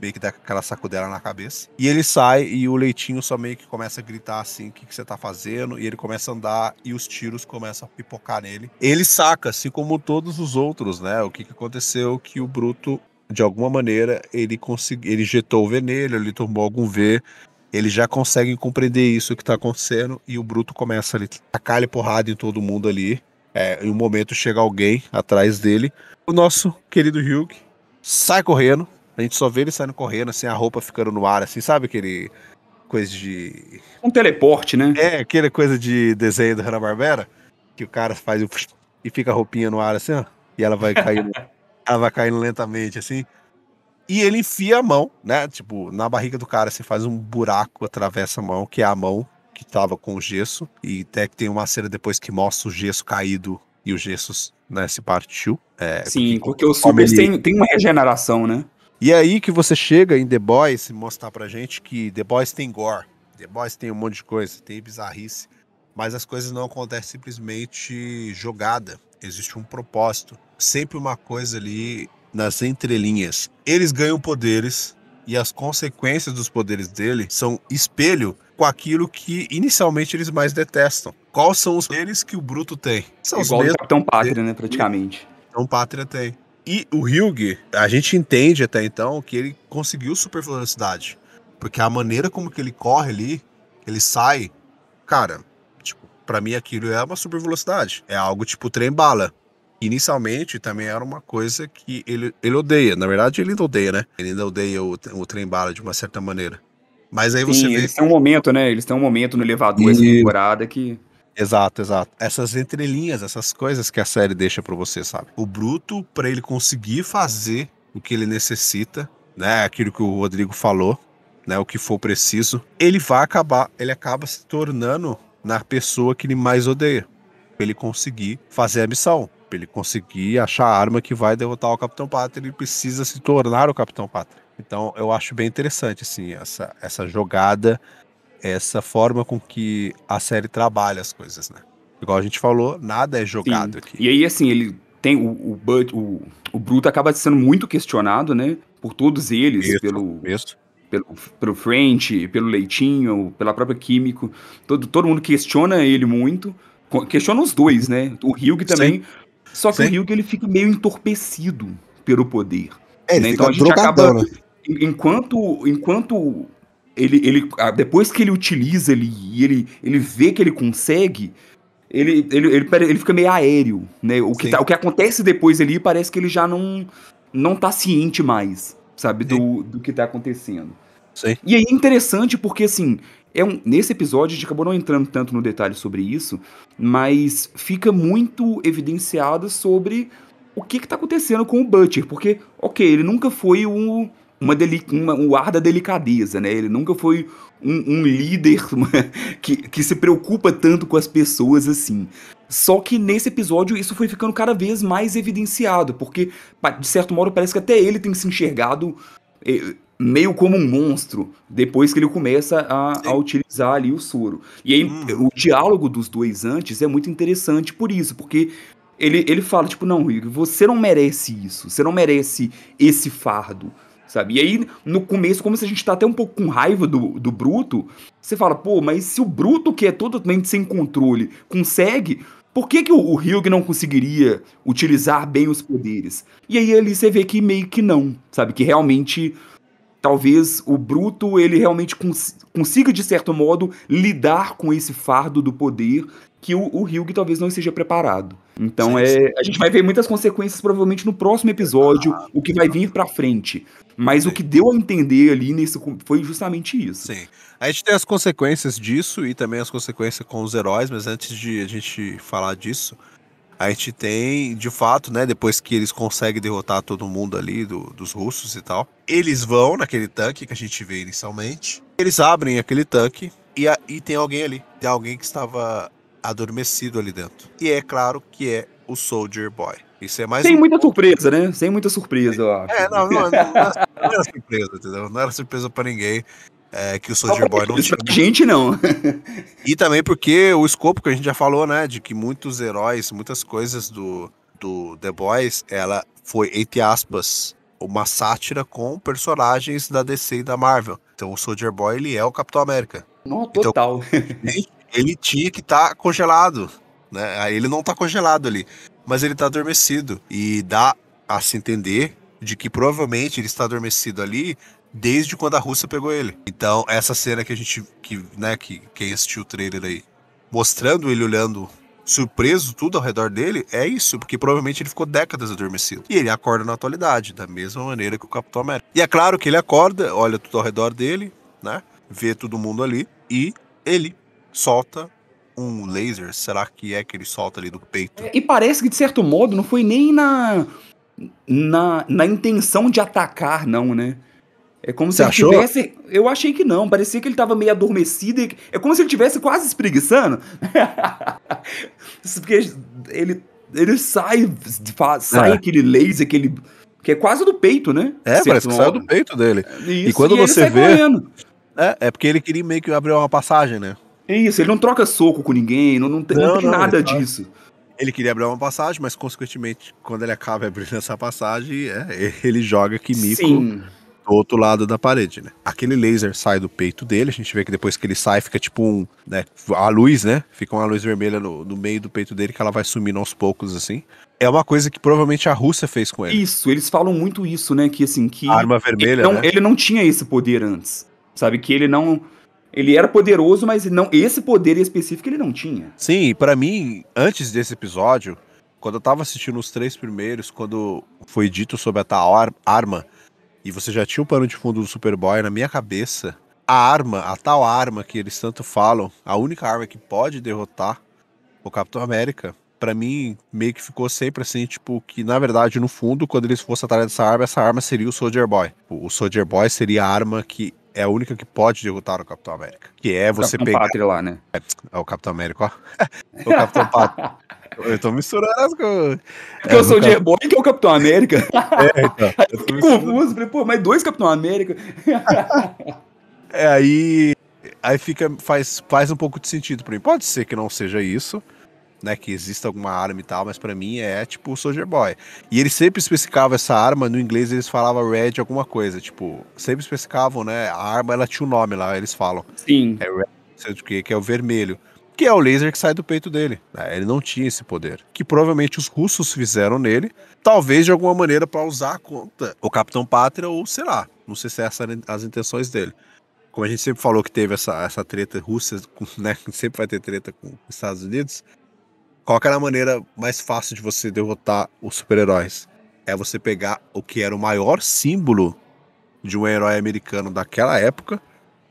meio que dá aquela sacudela na cabeça. E ele sai e o Leitinho só meio que começa a gritar assim, o que, que você tá fazendo? E ele começa a andar e os tiros começam a pipocar nele. Ele saca, assim como todos os outros, né? O que, que aconteceu que o Bruto de alguma maneira ele conseguiu, ele jetou o V nele, ele tomou algum V eles já conseguem compreender isso que tá acontecendo e o Bruto começa ali, tacar porrada em todo mundo ali. É, em um momento chega alguém atrás dele. O nosso querido Hulk sai correndo. A gente só vê ele saindo correndo, assim, a roupa ficando no ar, assim, sabe aquele coisa de. Um teleporte, né? É, aquela coisa de desenho do Hanna-Barbera, que o cara faz o... e fica a roupinha no ar assim, ó, e ela vai caindo, ela vai caindo lentamente, assim. E ele enfia a mão, né? Tipo, na barriga do cara você faz um buraco, atravessa a mão, que é a mão que tava com o gesso. E até que tem uma cena depois que mostra o gesso caído e o gesso né, se partiu. É, Sim, porque, porque os supers tem, tem uma regeneração, né? E é aí que você chega em The Boys e mostrar pra gente que The Boys tem gore, The Boys tem um monte de coisa, tem bizarrice, mas as coisas não acontecem simplesmente jogada. Existe um propósito, sempre uma coisa ali nas entrelinhas. Eles ganham poderes e as consequências dos poderes dele são espelho com aquilo que inicialmente eles mais detestam. Quais são os poderes que o Bruto tem? São Igual os o Capitão Pátria, né, praticamente. Capitão Pátria tem. E o hugh a gente entende até então que ele conseguiu super velocidade. Porque a maneira como que ele corre ali, ele sai, cara, tipo, pra mim aquilo é uma super velocidade. É algo tipo trem bala. Inicialmente também era uma coisa que ele, ele odeia. Na verdade, ele ainda odeia, né? Ele ainda odeia o, o trem bala de uma certa maneira. Mas aí você vê. Eles têm um momento, né? Eles têm um momento no elevador e... essa temporada que. Exato, exato. Essas entrelinhas, essas coisas que a série deixa para você, sabe? O Bruto, para ele conseguir fazer o que ele necessita, né? Aquilo que o Rodrigo falou, né? O que for preciso, ele vai acabar, ele acaba se tornando na pessoa que ele mais odeia. Pra ele conseguir fazer a missão ele conseguir achar a arma que vai derrotar o Capitão Pátria, ele precisa se tornar o Capitão Pátria. Então eu acho bem interessante, assim, essa, essa jogada, essa forma com que a série trabalha as coisas, né? Igual a gente falou, nada é jogado Sim. aqui. E aí, assim, ele tem o, o, Bud, o, o Bruto acaba sendo muito questionado, né? Por todos eles, isso, pelo. Isso. Pelo, pelo French, pelo Leitinho, pela própria Químico. Todo, todo mundo questiona ele muito. Questiona os dois, né? O Ryug também, Sim. Só que Sim. o que ele fica meio entorpecido pelo poder. É, né? Então a gente drogadão, acaba. Né? Enquanto, enquanto ele, ele. Ah, depois que ele utiliza ele, ele, ele vê que ele consegue. Ele, ele, ele, ele fica meio aéreo, né? O que, tá, o que acontece depois ali parece que ele já não, não tá ciente mais, sabe, do, do que tá acontecendo. Sim. E é interessante porque, assim, é um, nesse episódio a gente acabou não entrando tanto no detalhe sobre isso, mas fica muito evidenciado sobre o que está acontecendo com o Butcher, porque, ok, ele nunca foi um, uma, deli uma, um ar da delicadeza, né? Ele nunca foi um, um líder uma, que, que se preocupa tanto com as pessoas assim. Só que nesse episódio isso foi ficando cada vez mais evidenciado, porque, de certo modo, parece que até ele tem se enxergado eh, meio como um monstro depois que ele começa a, a utilizar ali o soro. E aí, hum. o diálogo dos dois antes é muito interessante por isso, porque ele, ele fala, tipo, não, Rick, você não merece isso, você não merece esse fardo, sabe? E aí, no começo, como se a gente tá até um pouco com raiva do, do Bruto, você fala, pô, mas se o Bruto, que é totalmente sem controle, consegue, por que, que o, Ryug não conseguiria utilizar bem os poderes? E aí, ali, você vê que meio que não, sabe? Que realmente talvez o bruto ele realmente cons consiga, de certo modo, lidar com esse fardo do poder que o, Ryug talvez não esteja preparado. Então sim, é, sim. a gente vai ver muitas consequências provavelmente no próximo episódio, ah, o que vai vir para frente. Mas sim. o uhum. que deu a entender ali nesse foi justamente isso. Sim. A gente tem as consequências disso e também as consequências com os heróis, mas antes de a gente falar disso, a gente tem, de fato, né, depois que eles conseguem derrotar todo mundo ali do, dos russos e tal, eles vão naquele tanque que a gente vê inicialmente, eles abrem aquele tanque e, a, e tem alguém ali, tem alguém que estava adormecido ali dentro. E é claro que é o Soldier Boy. Isso é mais Sem um... muita surpresa, né? Sem muita surpresa, eu acho. É, não, não, não, era, não era surpresa, entendeu? Não era surpresa para ninguém é, que o Soldier Boy não tinha. Gente não. e também porque o escopo que a gente já falou, né, de que muitos heróis, muitas coisas do, do The Boys, ela foi entre aspas uma sátira com personagens da DC e da Marvel. Então o Soldier Boy ele é o Capitão América. Não, então, total. Então, ele tinha que estar tá congelado, né? Aí ele não está congelado ali, mas ele está adormecido e dá a se entender de que provavelmente ele está adormecido ali desde quando a Rússia pegou ele. Então, essa cena que a gente, que, né, que quem assistiu o trailer aí, mostrando ele olhando surpreso tudo ao redor dele, é isso, porque provavelmente ele ficou décadas adormecido. E ele acorda na atualidade, da mesma maneira que o Capitão América. E é claro que ele acorda, olha tudo ao redor dele, né, vê todo mundo ali e ele solta um laser, será que é que ele solta ali do peito? E parece que de certo modo não foi nem na na, na intenção de atacar não, né? É como Você se ele tivesse. Eu achei que não. Parecia que ele estava meio adormecido. E... É como se ele tivesse quase espreguiçando. Porque ele, ele sai, faz, sai é. aquele laser, aquele. Que é quase do peito, né? É, Certo parece que saiu do peito dele. Isso, e quando e você vê. É, é porque ele queria meio que abrir uma passagem, né? Isso, ele não troca soco com ninguém, não, não, tem, não, não tem nada tá- disso. Ele queria abrir uma passagem, mas consequentemente, quando ele acaba abrindo essa passagem, é, ele joga que mico. Sim do outro lado da parede, né? Aquele laser sai do peito dele, a gente vê que depois que ele sai, fica tipo um, né, a luz, né? Fica uma luz vermelha no, no meio do peito dele que ela vai sumindo aos poucos, assim. É uma coisa que provavelmente a Rússia fez com ele. Isso, eles falam muito isso, né? Que assim, que. arma vermelha. Ele não, né? ele não tinha esse poder antes. Sabe? Que ele não. Ele era poderoso, mas não esse poder específico ele não tinha. Sim, para mim, antes desse episódio, quando eu tava assistindo os três primeiros, quando foi dito sobre a tal arma, e você já tinha o pano de fundo do Superboy na minha cabeça, a arma, a tal arma que eles tanto falam, a única arma que pode derrotar o Capitão América, para mim meio que ficou sempre assim, tipo, que na verdade no fundo, quando eles fossem atrás dessa arma, essa arma seria o Soldier Boy. O Soldier Boy seria a arma que é a única que pode derrotar o Capitão América. Que é você o Capitão pegar. lá, né? É, é, o Capitão América, ó. o Capitão Pátria. Eu tô misturando as coisas. Porque é, eu sou o Soldier Boy que é o Capitão América. É, então, eu confuso, falei, pô, mas dois Capitão América. é, aí. Aí fica, faz, faz um pouco de sentido pra mim. Pode ser que não seja isso, né? Que exista alguma arma e tal, mas pra mim é tipo o Soldier Boy. E eles sempre especificavam essa arma, no inglês eles falavam Red alguma coisa, tipo, sempre especificavam, né? A arma, ela tinha um nome lá, eles falam. Sim. É Red, sei o que, que é o vermelho que é o laser que sai do peito dele. Né? Ele não tinha esse poder, que provavelmente os russos fizeram nele, talvez de alguma maneira para usar contra o Capitão Pátria ou sei lá, não sei se é essas eram as intenções dele. Como a gente sempre falou que teve essa, essa treta russa, né? Sempre vai ter treta com os Estados Unidos. Qual era a maneira mais fácil de você derrotar os super-heróis? É você pegar o que era o maior símbolo de um herói americano daquela época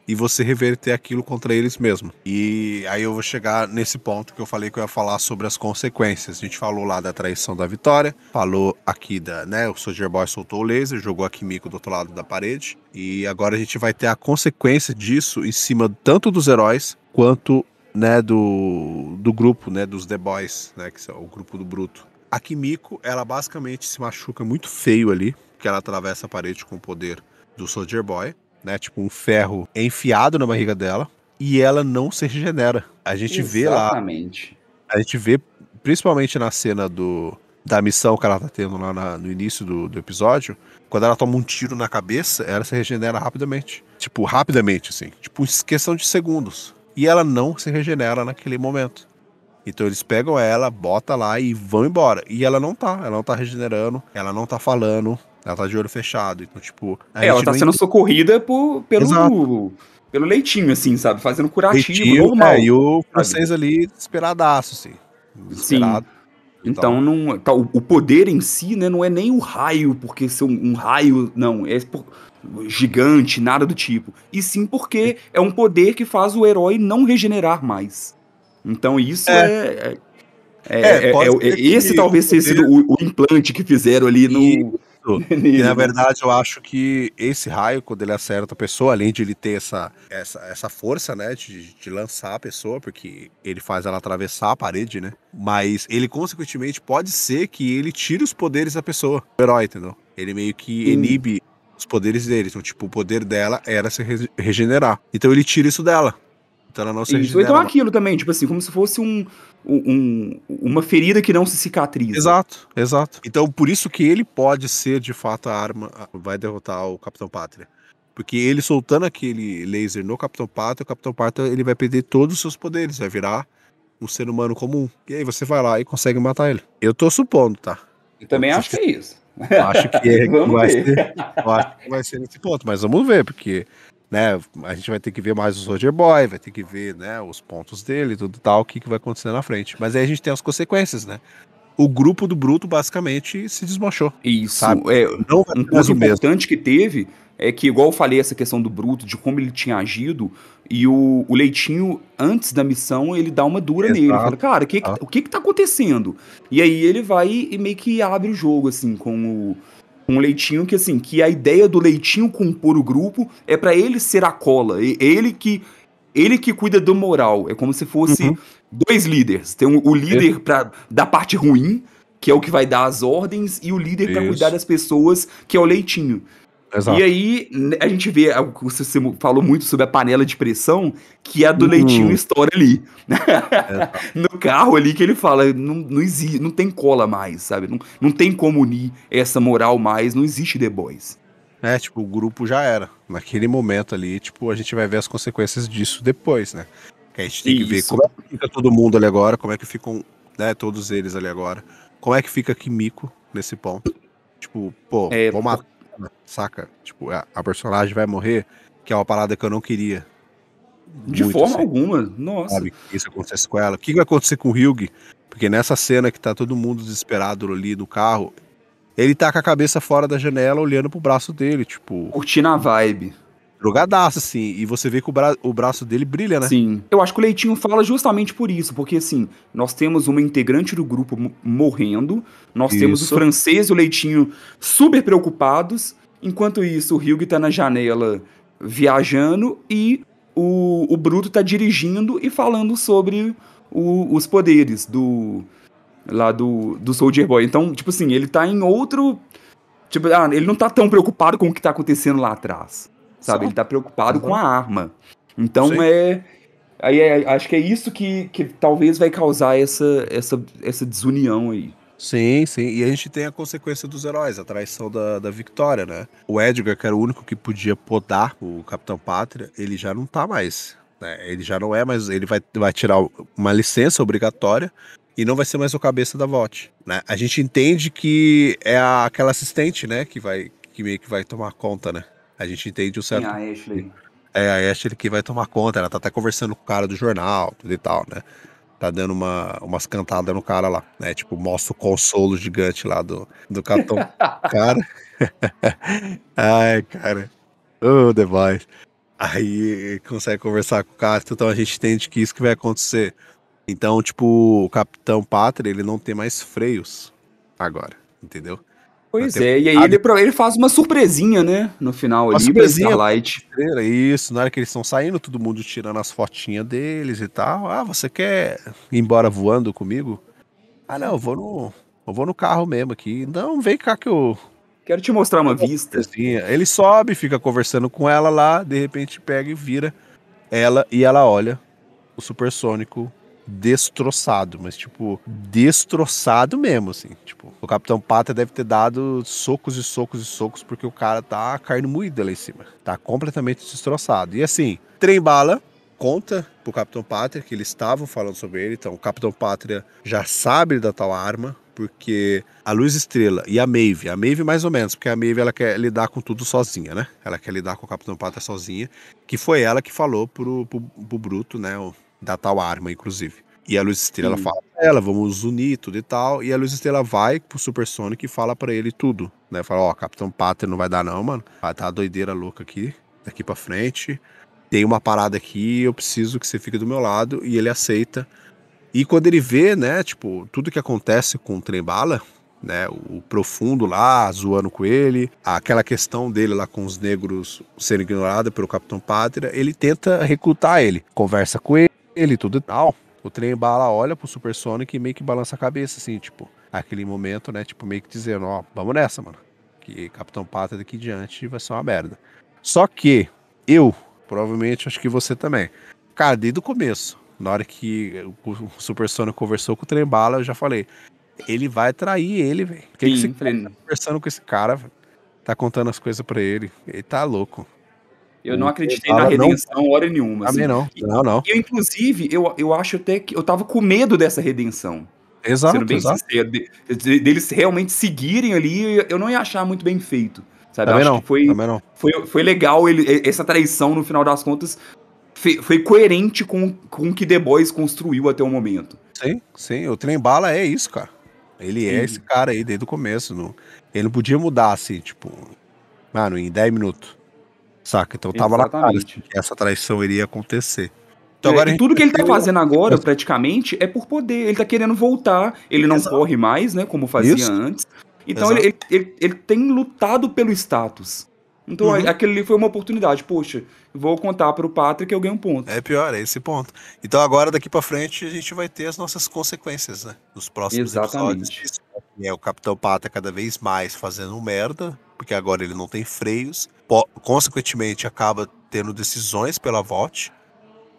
e você reverter aquilo contra eles mesmo. E aí eu vou chegar nesse ponto que eu falei que eu ia falar sobre as consequências. A gente falou lá da traição da vitória, falou aqui da, né, o Soldier Boy soltou o laser, jogou a Kimiko do outro lado da parede, e agora a gente vai ter a consequência disso em cima tanto dos heróis quanto né, do, do grupo, né, dos The Boys, né, que são o grupo do Bruto. A Kimiko, ela basicamente se machuca muito feio ali, porque ela atravessa a parede com o poder do Soldier Boy né? Tipo um ferro enfiado na barriga dela e ela não se regenera. A gente Exatamente. vê lá. Exatamente. A gente vê, principalmente na cena do, da missão que ela tá tendo lá na, no início do, do, episódio, quando ela toma um tiro na cabeça, ela se regenera rapidamente. Tipo, rapidamente, assim. Tipo, questão de segundos. E ela não se regenera naquele momento. Então eles pegam ela, bota lá e vão embora. E ela não tá, ela não tá regenerando, ela não tá falando, ela tá de olho fechado. Então, tipo. É, ela tá sendo entende. socorrida por, pelo. Exato. Pelo leitinho, assim, sabe? Fazendo curativo leitinho, normal. É, e o francês ali esperadaço assim. Desesperado. Sim. Então, então não, é, tá, o, o, poder em si, né, não é nem o raio, porque ser um, um raio, não, é por, gigante, nada do tipo. E sim porque é um poder que faz o herói não regenerar mais. Então, isso é. é, é, é, é, é esse talvez tenha sido o, o, implante que fizeram ali no nisso, que, na verdade eu acho que esse raio, quando ele acerta a pessoa, além de ele ter essa, essa, essa força, né, de, de lançar a pessoa, porque ele faz ela atravessar a parede, né, mas ele, consequentemente, pode ser que ele tire os poderes da pessoa, o herói, entendeu? Ele meio que inibe os poderes dele, então, tipo, o poder dela era se regenerar, então ele tira isso dela. Então, ela não se então, regenera, então aquilo também, tipo assim, como se fosse um, um, uma ferida que não se cicatriza. Exato, exato. Então, por isso que ele pode ser, de fato, a arma vai derrotar o Capitão Pátria. Porque ele soltando aquele laser no Capitão Pátria, o Capitão Pátria ele vai perder todos os seus poderes, vai virar um ser humano comum. E aí você vai lá e consegue matar ele. Eu tô supondo, tá? Eu também eu acho que é isso. Eu acho que, é, vamos vai ver. ser, eu acho que vai ser nesse ponto, mas vamos ver, porque né? A gente vai ter que ver mais o Soldier Boy, vai ter que ver, né, os pontos dele, tudo tal, o que, que vai acontecer na frente. Mas aí a gente tem as consequências, né? O grupo do Bruto basicamente se desmanchou. Isso. Sabe? É, não um caso importante mesmo. que teve é que, igual eu falei, essa questão do Bruto, de como ele tinha agido, e o, o Leitinho, antes da missão, ele dá uma dura Exato. nele. Fala, cara, que, ah. o que que tá acontecendo? E aí ele vai e meio que abre o jogo, assim, com o um leitinho que, assim, que a ideia do leitinho compor o grupo é para ele ser a cola. Ele que ele que cuida do moral. É como se fosse uhum. dois líderes. Tem um, o líder é. para da parte ruim, que é o que vai dar as ordens, e o líder para cuidar das pessoas, que é o leitinho. Exato. E aí a gente vê, é você falou muito sobre a panela de pressão, que é a do uhum. leitinho estoura hum. ali. no carro ali que ele fala, não, não existe, não tem cola mais, sabe? Não, não tem como unir essa moral mais, não existe The Boys. É, tipo, o grupo já era. Naquele momento ali, tipo, a gente vai ver as consequências disso depois, né? Que a gente tem Isso. que ver como é que fica todo mundo ali agora, como é que ficam, né, todos eles ali agora. Como é que fica Kimiko nesse ponto. Tipo, pô, é, matar saca? Tipo, a, a personagem vai morrer, que é uma parada que eu não queria. De Muito, forma assim. alguma, nossa. Sabe, isso acontece com ela. O que vai acontecer com o Hyug? Porque nessa cena que tá todo mundo desesperado ali no carro, ele tá com a cabeça fora da janela, olhando pro braço dele, tipo. Curtindo a vibe. Drogadaço, assim. E você vê que o, bra o braço dele brilha, né? Sim. Eu acho que o Leitinho fala justamente por isso, porque assim, nós temos uma integrante do grupo morrendo, nós isso. temos o francês e o Leitinho super preocupados. Enquanto isso, o Hugh tá na janela viajando e o, o Bruto tá dirigindo e falando sobre o, os poderes do. lá do, do Soldier Boy. Então, tipo assim, ele tá em outro. Tipo, ah, ele não tá tão preocupado com o que tá acontecendo lá atrás. Sabe? Só? Ele tá preocupado uhum. com a arma. Então Sim. é. Aí é, acho que é isso que, que talvez vai causar essa, essa, essa desunião aí. Sim, sim. E a gente tem a consequência dos heróis, a traição da, da Victoria, né? O Edgar, que era o único que podia podar o Capitão Pátria, ele já não tá mais. Né? Ele já não é mais. Ele vai, vai tirar uma licença obrigatória e não vai ser mais o cabeça da VOT. Né? A gente entende que é a, aquela assistente, né? Que vai. Que meio que vai tomar conta, né? A gente entende o certo. Sim, a Ashley. É a Ashley que vai tomar conta. Ela tá até conversando com o cara do jornal, tudo e tal, né? tá dando uma, umas cantadas no cara lá, né? Tipo, mostra o consolo gigante lá do, do capitão cara. Ai, cara. Oh, demais. Aí consegue conversar com o cara então a gente entende que isso que vai acontecer. Então, tipo, o Capitão Pátria, ele não tem mais freios agora, entendeu? Pois é, e aí ele, ele faz uma surpresinha, né? No final uma ali, surpresinha, Starlight. Isso, na hora que eles estão saindo, todo mundo tirando as fotinhas deles e tal. Ah, você quer ir embora voando comigo? Ah, não, eu vou no, eu vou no carro mesmo aqui. Não, vem cá que eu. Quero te mostrar uma eu vista. Ele sobe, fica conversando com ela lá, de repente pega e vira ela e ela olha o supersônico destroçado, mas tipo, destroçado mesmo, assim. Tipo, o Capitão Pata deve ter dado socos e socos e socos, porque o cara tá carne moída lá em cima. Tá completamente destroçado. E assim, trem bala, conta pro Capitão Pátria que eles estavam falando sobre ele. Então, o Capitão Pátria já sabe da tal arma, porque a Luz Estrela e a Maeve, a Maeve mais ou menos, porque a Maeve ela quer lidar com tudo sozinha, né? Ela quer lidar com o Capitão Pátria sozinha, que foi ela que falou pro, pro, pro Bruto, né? da tal arma, inclusive. E a Luz Estrela Sim. fala pra ela, vamos unir tudo e tal. E a Luz Estrela vai pro Super Sonic e fala para ele tudo, né? Fala, ó, oh, Capitão Pátria não vai dar não, mano. Vai ah, tá doideira louca aqui, daqui para frente. Tem uma parada aqui, eu preciso que você fique do meu lado. E ele aceita. E quando ele vê, né, tipo, tudo que acontece com o Trembala, né, o profundo lá zoando com ele, aquela questão dele lá com os negros sendo ignorada pelo Capitão Pátria, ele tenta recrutar ele, conversa com ele ele é tudo e tal. O trem bala olha pro Super Sonic e meio que balança a cabeça, assim, tipo, aquele momento, né? Tipo, meio que dizendo, ó, vamos nessa, mano. Que Capitão Pata daqui diante vai ser uma merda. Só que eu, provavelmente, acho que você também. Cara, desde o começo, na hora que o Super Sonic conversou com o trem bala, eu já falei, ele vai trair ele, velho. Por que, que você tá conversando com esse cara, velho? Tá contando as coisas para ele. Ele tá louco. Eu não hum, acreditei na redenção não, hora nenhuma. Assim. não. Não, não. E eu, inclusive, eu, eu acho até que eu tava com medo dessa redenção. Exato, sendo bem exato. sincero, de, de, deles realmente seguirem ali, eu não ia achar muito bem feito. Sabe? Também não, foi, também não. Foi, foi legal ele, essa traição, no final das contas, foi, foi coerente com, com o que The Boys construiu até o momento. Sim, sim. O Trem Bala é isso, cara. Ele é sim. é esse cara aí desde o começo. ele não podia mudar assim, tipo, mano, em 10 minutos saca? Então tava assim, Exatamente. lá que essa traição iria acontecer. Então, é, agora tudo que ele tá fazendo agora, praticamente, é por poder. Ele tá querendo voltar, ele não Exato. corre mais, né, como fazia Isso. antes. Então ele, ele, ele, tem lutado pelo status. Então uhum. aquele ali foi uma oportunidade. Poxa, vou contar para o Patrick que eu ganho um ponto. É pior, é esse ponto. Então agora daqui para frente a gente vai ter as nossas consequências, né? Nos próximos Exatamente. episódios. É, assim, é o Capitão Pata cada vez mais fazendo merda, porque agora ele não tem freios. Consequentemente acaba tendo decisões pela VOT,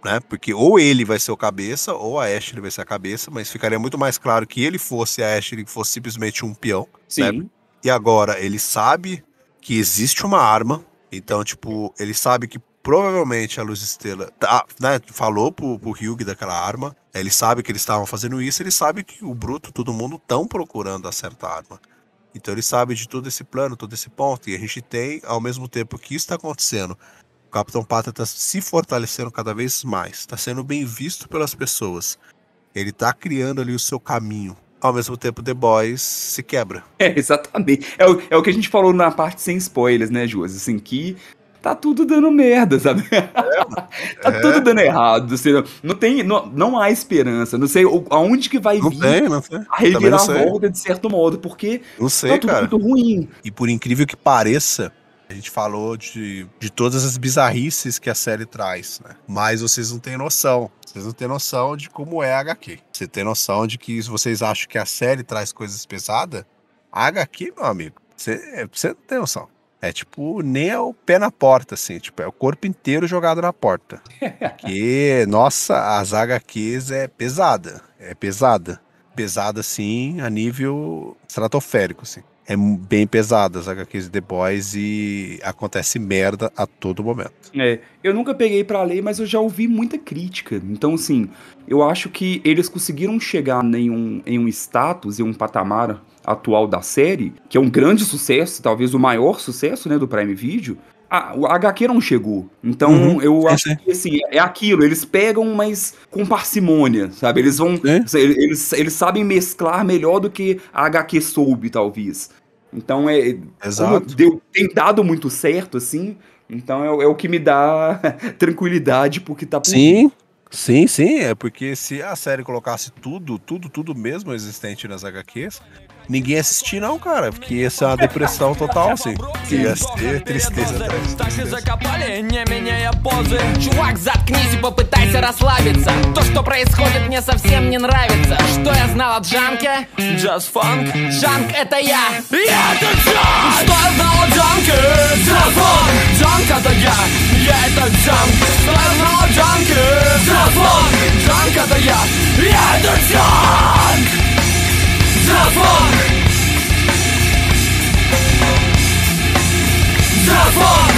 né? Porque ou ele vai ser o cabeça ou a Ashley vai ser a cabeça, mas ficaria muito mais claro que ele fosse a Ashley que fosse simplesmente um peão, né? Sim. Né? E agora ele sabe que existe uma arma. Então, tipo, ele sabe que provavelmente a Luz Estrela tá, né, falou pro, pro Hugh daquela arma. Ele sabe que eles estavam fazendo isso, ele sabe que o Bruto, todo mundo estão procurando a certa arma. Então ele sabe de todo esse plano, todo esse ponto. E a gente tem, ao mesmo tempo que isso está acontecendo, o Capitão Pata está se fortalecendo cada vez mais, está sendo bem visto pelas pessoas. Ele está criando ali o seu caminho, ao mesmo tempo The Boys se quebra. É, exatamente. É o, é o que a gente falou na parte sem spoilers, né, Juas? Assim, que tá tudo dando merda, sabe? É, tá é. tudo dando errado. Assim, não, tem, não, não há esperança. Não sei aonde que vai não vir tem, não sei. a reviravolta de certo modo, porque não sei, tá tudo cara. muito ruim. E por incrível que pareça, a gente falou de, de todas as bizarrices que a série traz, né? Mas vocês não têm noção. Vocês não têm noção de como é a HQ. Você tem noção de que se vocês acham que a série traz coisas pesadas, a HQ, meu amigo, você, você não tem noção. É tipo, nem é o pé na porta, assim, tipo, é o corpo inteiro jogado na porta. Porque nossa, as HQs é pesada. É pesada. Pesada, assim, a nível estratosférico, assim é bem pesada as HQs de The Boys e acontece merda a todo momento. É, eu nunca peguei para ler, mas eu já ouvi muita crítica. Então, assim, eu acho que eles conseguiram chegar em um, em um status e um patamar atual da série, que é um grande sucesso, talvez o maior sucesso, né, do Prime Video, a, a HQ não chegou. Então, uhum, eu acho que, assim, é aquilo. Eles pegam, mas com parcimônia, sabe? Eles vão... É. Eles, eles sabem mesclar melhor do que a HQ soube, talvez. Então, é... é Exato. Deu, tem dado muito certo, assim. Então, é, é o que me dá tranquilidade, porque tá... Por... Sim, sim, sim. É porque se a série colocasse tudo, tudo, tudo mesmo existente nas HQs ninguém assistir, não, cara, porque ia ser uma depressão total, assim. Que ia ser tristeza. не меняя позы Чувак, что Just Funk Джанк — это я Я — это Джанк! Что я знал о Джанке? Just Funk Джанк — это я Я — это Джанк Что я знал о Джанке? Just Funk Джанк — это я Я — это Джанк! Зазвон! Зазвон!